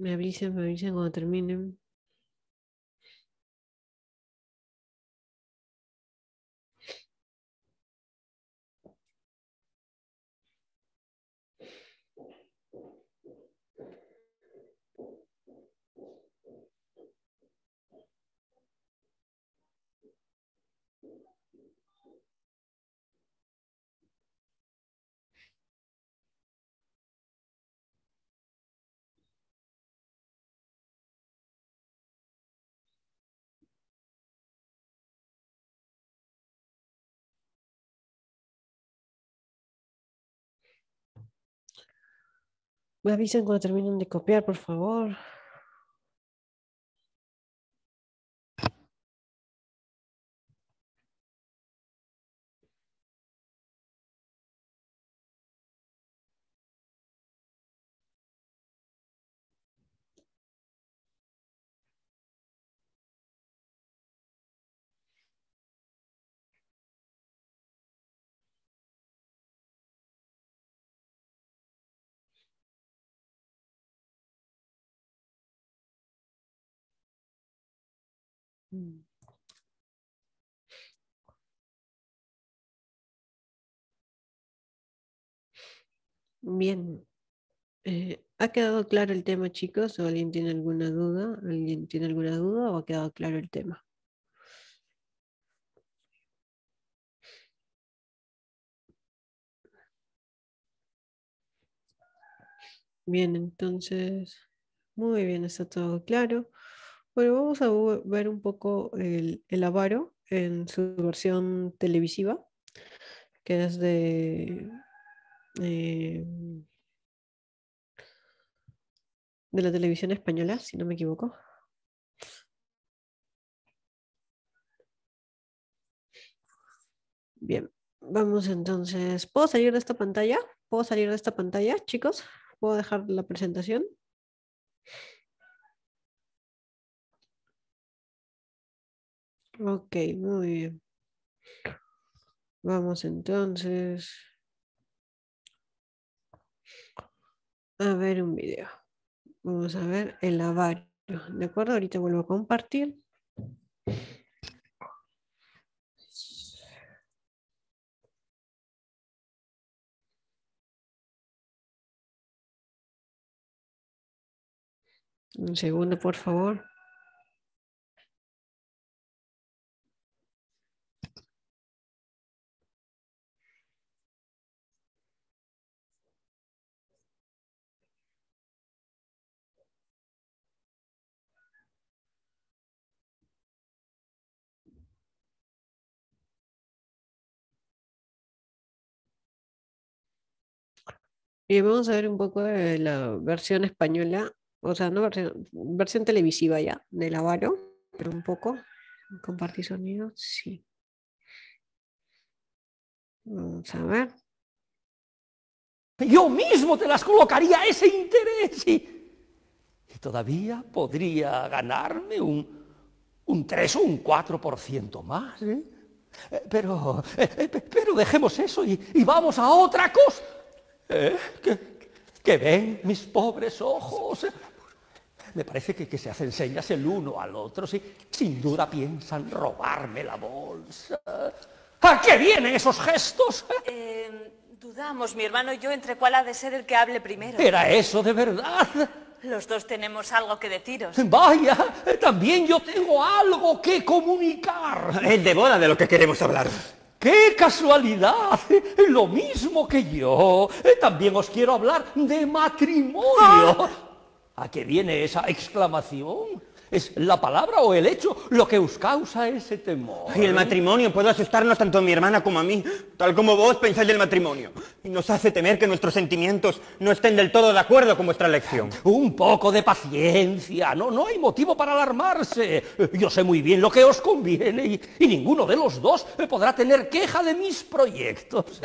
me avisan me avisan cuando terminen. Me avisan cuando terminen de copiar, por favor. Mm. Bien, eh, ¿ha quedado claro el tema, chicos? ¿O alguien tiene alguna duda? ¿Alguien tiene alguna duda o ha quedado claro el tema? Bien, entonces, muy bien, está todo claro. Bueno, vamos a ver un poco el, avaro en su versión televisiva, que es de, eh, de la televisión española, si no me equivoco. Bien, vamos entonces. ¿Puedo salir de esta pantalla? ¿Puedo salir de esta pantalla, chicos? ¿Puedo dejar la presentación? Ok, muy bien. Vamos entonces a ver un video. Vamos a ver el avario. ¿De acuerdo? Ahorita vuelvo a compartir. Un segundo, por favor. Y vamos a ver un poco de la versión española, o sea, no versión, televisiva ya, del avaro, pero un poco. Compartir sonido, sí. Vamos a ver. Yo mismo te las colocaría ese interés y, todavía podría ganarme un, un 3 o un 4% más. ¿eh? Eh, pero, eh, pero dejemos eso y vamos a otra cosa. ¿eh? que, ven mis pobres ojos. Me parece que, se hacen señas el uno al otro, si sin duda piensan robarme la bolsa. ¿A qué vienen esos gestos? Eh, dudamos, mi hermano y yo, entre cuál ha de ser el que hable primero. Era eso de verdad. Los dos tenemos algo que deciros. Vaya, eh, también yo tengo algo que comunicar. El de boda de lo que queremos hablar. ¡Qué casualidad! Lo mismo que yo. Eh, también os quiero hablar de matrimonio. Ah. ¿A qué viene esa exclamación? ¿Es la palabra o el hecho lo que os causa ese temor? Y el matrimonio puede asustarnos tanto a mi hermana como a mí, tal como vos pensáis del matrimonio. Y nos hace temer que nuestros sentimientos no estén del todo de acuerdo con vuestra elección. Un poco de paciencia, no, no hay motivo para alarmarse. Yo sé muy bien lo que os conviene y, y ninguno de los dos podrá tener queja de mis proyectos.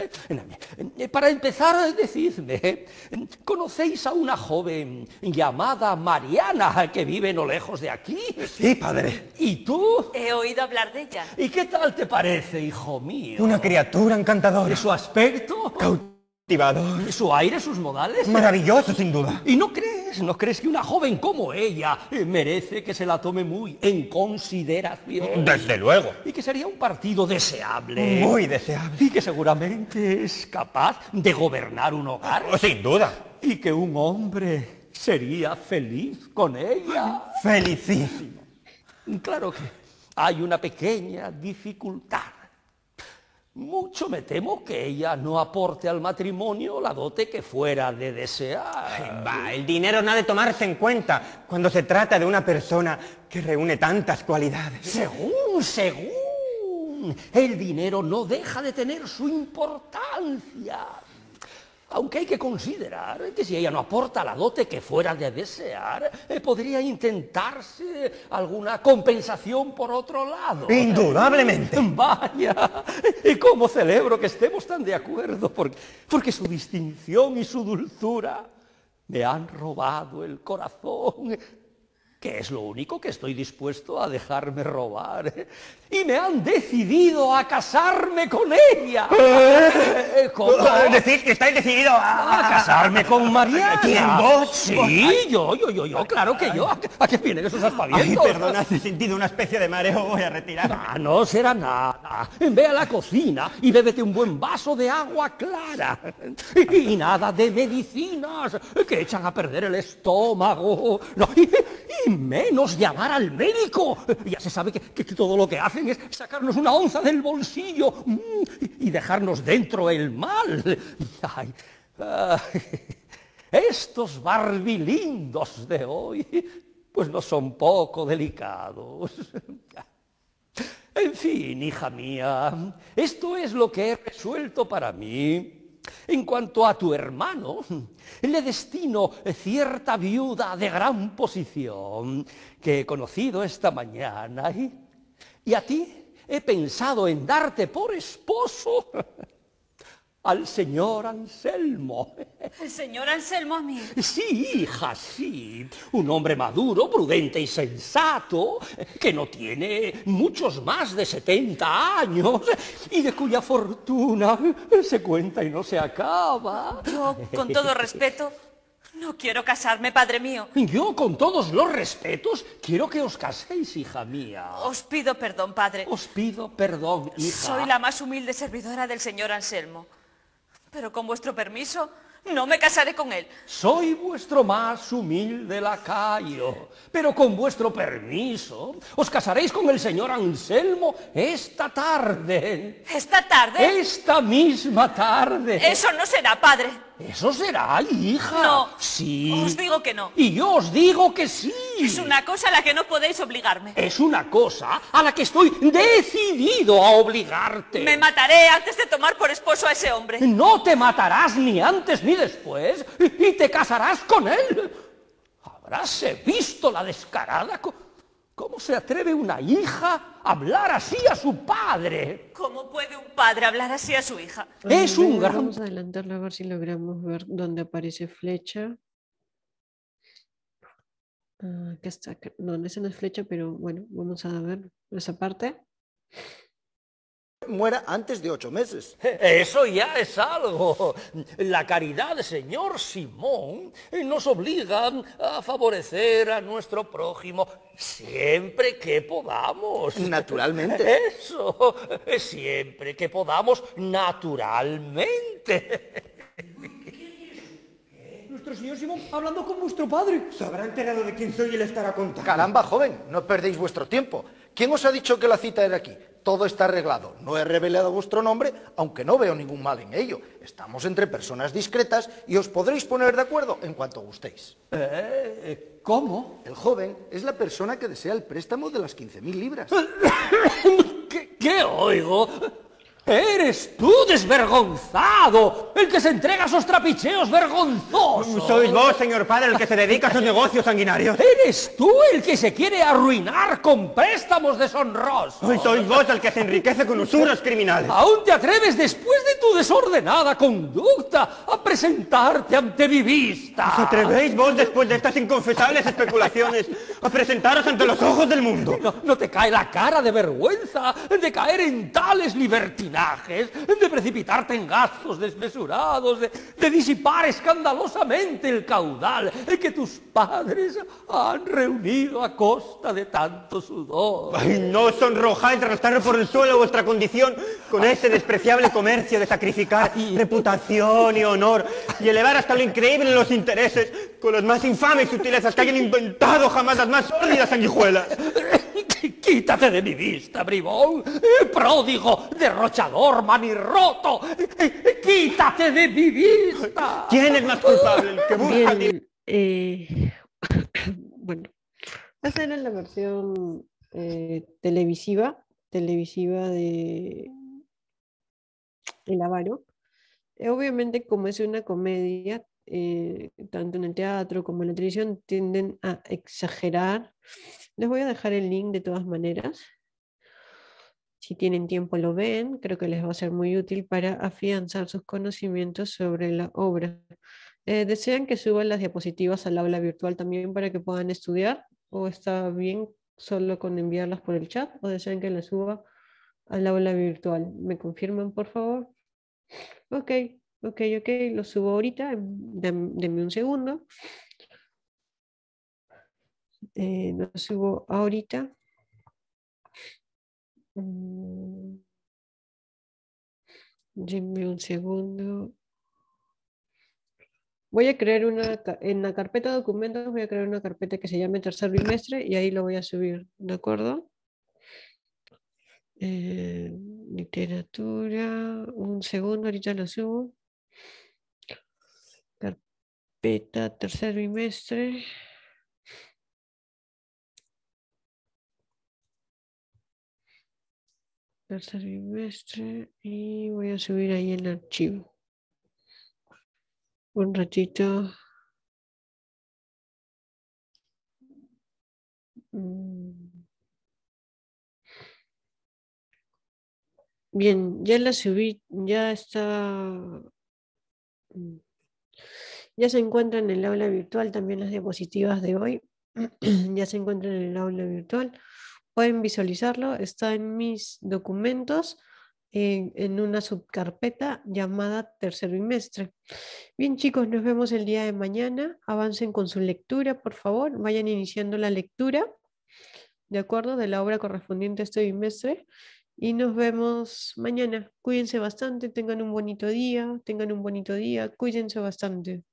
Eh, para empezar, decidme, ¿conocéis a una joven llamada Mariana que vive no lejos de aquí. Sí, padre. ¿Y tú? He oído hablar de ella. ¿Y qué tal te parece, hijo mío? Una criatura encantadora. su aspecto? Cautivador. ¿Su aire, sus modales? Maravilloso, sin duda. ¿Y no crees, no crees que una joven como ella eh, merece que se la tome muy en consideración? Desde luego. Y que sería un partido deseable. Muy deseable. Y que seguramente es capaz de gobernar un hogar. Oh, sin duda. Y que un hombre sería feliz con ella. Felicísimo. Mm, claro que hay una pequeña dificultad. Mucho me temo que ella no aporte al matrimonio la dote que fuera de desear. el dinero no ha de tomarse en cuenta cuando se trata de una persona que reúne tantas cualidades. Según, según. El dinero no deja de tener su importancia. Aunque hay que considerar que si ella no aporta la dote que fuera de desear, eh, podría intentarse alguna compensación por otro lado. Indudablemente. Vaya, y cómo celebro que estemos tan de acuerdo, porque su distinción y su dulzura me han robado el corazón que es lo único que estoy dispuesto a dejarme robar. ¿eh? Y me han decidido a casarme con ella. ¿Eh? Eh, ¿Cómo? Decir que estáis decidido a... casarme con María ¿Quién, vos? Sí, yo, yo, yo, yo, claro que yo. ¿A qué vienen esos aspavientos? perdona, he sentido una especie de mareo, voy a retirarme. no, será nada. Ve a la cocina y bébete un buen vaso de agua clara. Y, nada de medicinas que echan a perder el estómago. No, menos llamar al médico. Ya se sabe que, todo lo que hacen es sacarnos una onza del bolsillo mm, y dejarnos dentro el mal. estos barbilindos de hoy, pues no son poco delicados. En fin, hija mía, esto es lo que he resuelto para mí en cuanto a tu hermano, le destino eh, cierta viuda de gran posición que he conocido esta mañana y, a ti he pensado en darte por esposo al señor Anselmo. ¿El señor Anselmo a mí? Sí, hija, sí. Un hombre maduro, prudente y sensato, que no tiene muchos más de 70 años y de cuya fortuna se cuenta y no se acaba. Yo, con todo respeto, no quiero casarme, padre mío. Yo, con todos los respetos, quiero que os caséis, hija mía. Os pido perdón, padre. Os pido perdón, hija. Soy la más humilde servidora del señor Anselmo. Pero con vuestro permiso, no me casaré con él. Soy vuestro más humilde lacayo, pero con vuestro permiso, os casaréis con el señor Anselmo esta tarde. ¿Esta tarde? Esta misma tarde. Eso no será, padre. Eso será, hija. No. Sí. Os digo que no. Y yo os digo que sí. Es una cosa a la que no podéis obligarme. Es una cosa a la que estoy decidido a obligarte. Me mataré antes de tomar por esposo a ese hombre. No te matarás ni antes ni después y te casarás con él. Habráse visto la descarada. ¿Cómo se atreve una hija a hablar así a su padre? ¿Cómo puede un padre hablar así a su hija? es un gran... Vamos a adelantarlo a ver si logramos ver dónde aparece flecha. que ah, está, no, esa no es flecha, pero bueno, vamos a ver esa parte muera antes de ocho meses. Eso ya es algo. La caridad, señor Simón, nos obliga a favorecer a nuestro prójimo siempre que podamos. Naturalmente. Eso, siempre que podamos, naturalmente. Nuestro señor Simón hablando con vuestro padre. Se habrá enterado de quién soy y le estará contando. Caramba, joven, no perdéis vuestro tiempo. ¿Quién os ha dicho que la cita era aquí? todo está arreglado. No he revelado vuestro nombre, aunque no veo ningún mal en ello. Estamos entre personas discretas y os podréis poner de acuerdo en cuanto gustéis. Eh, eh, ¿Cómo? El joven es la persona que desea el préstamo de las 15.000 libras. ¿Qué oigo? ¿Eres tú, desvergonzado, el que se entrega a esos trapicheos vergonzosos? Soy vos, señor padre, el que se dedica a esos negocios sanguinarios. ¿Eres tú el que se quiere arruinar con préstamos deshonrosos? Soy vos el que se enriquece con usuros criminales. ¿Aún te atreves, después de tu desordenada conducta, a presentarte ante mi vista? ¿Os atrevéis vos, después de estas inconfesables especulaciones, a presentaros ante los ojos del mundo? No, te cae la cara de vergüenza de caer en tales libertinajes de precipitarte en gastos desmesurados, de, disipar escandalosamente el caudal que tus padres han reunido a costa de tanto sudor. Ay, no sonrojáis de arrastrar por el suelo vuestra condición con ah. ese despreciable comercio de sacrificar reputación y honor y elevar hasta lo increíble los intereses con las más infames sutilezas que hayan inventado jamás las más sólidas sanguijuelas. Quítate de mi vista, bribón, eh, pródigo, derrochador, manirroto. Eh, eh, quítate de mi vista. ¿Quién es más culpable? que busca Bien, bueno, esa era la versión televisiva, televisiva de El Avaro. Obviamente, como es una comedia, tanto en el teatro como en la televisión tienden a exagerar les voy a dejar el link de todas maneras. Si tienen tiempo lo ven, creo que les va a ser muy útil para afianzar sus conocimientos sobre la obra. Eh, ¿Desean que suban las diapositivas al aula virtual también para que puedan estudiar? ¿O está bien solo con enviarlas por el chat? ¿O desean que las suba al aula virtual? ¿Me confirman, por favor? Ok, ok, ok, lo subo ahorita, denme un segundo no eh, subo ahorita. Mm. Dime un segundo. Voy a crear una, en la carpeta documentos voy a crear una carpeta que se llame tercer bimestre y ahí lo voy a subir, ¿de acuerdo? Eh, literatura, un segundo, ahorita lo subo. Carpeta tercer bimestre. tercer trimestre y voy a subir ahí el archivo. Un ratito. Mm. Bien, ya la subí, ya está, mm, ya se encuentra en el aula virtual también las diapositivas de hoy, ya se encuentra en el aula virtual. Pueden visualizarlo, está en mis documentos en, una subcarpeta llamada tercer bimestre. Bien chicos, nos vemos el día de mañana. Avancen con su lectura, por favor. Vayan iniciando la lectura, ¿de acuerdo? De la obra correspondiente a este bimestre. Y nos vemos mañana. Cuídense bastante, tengan un bonito día, tengan un bonito día, cuídense bastante.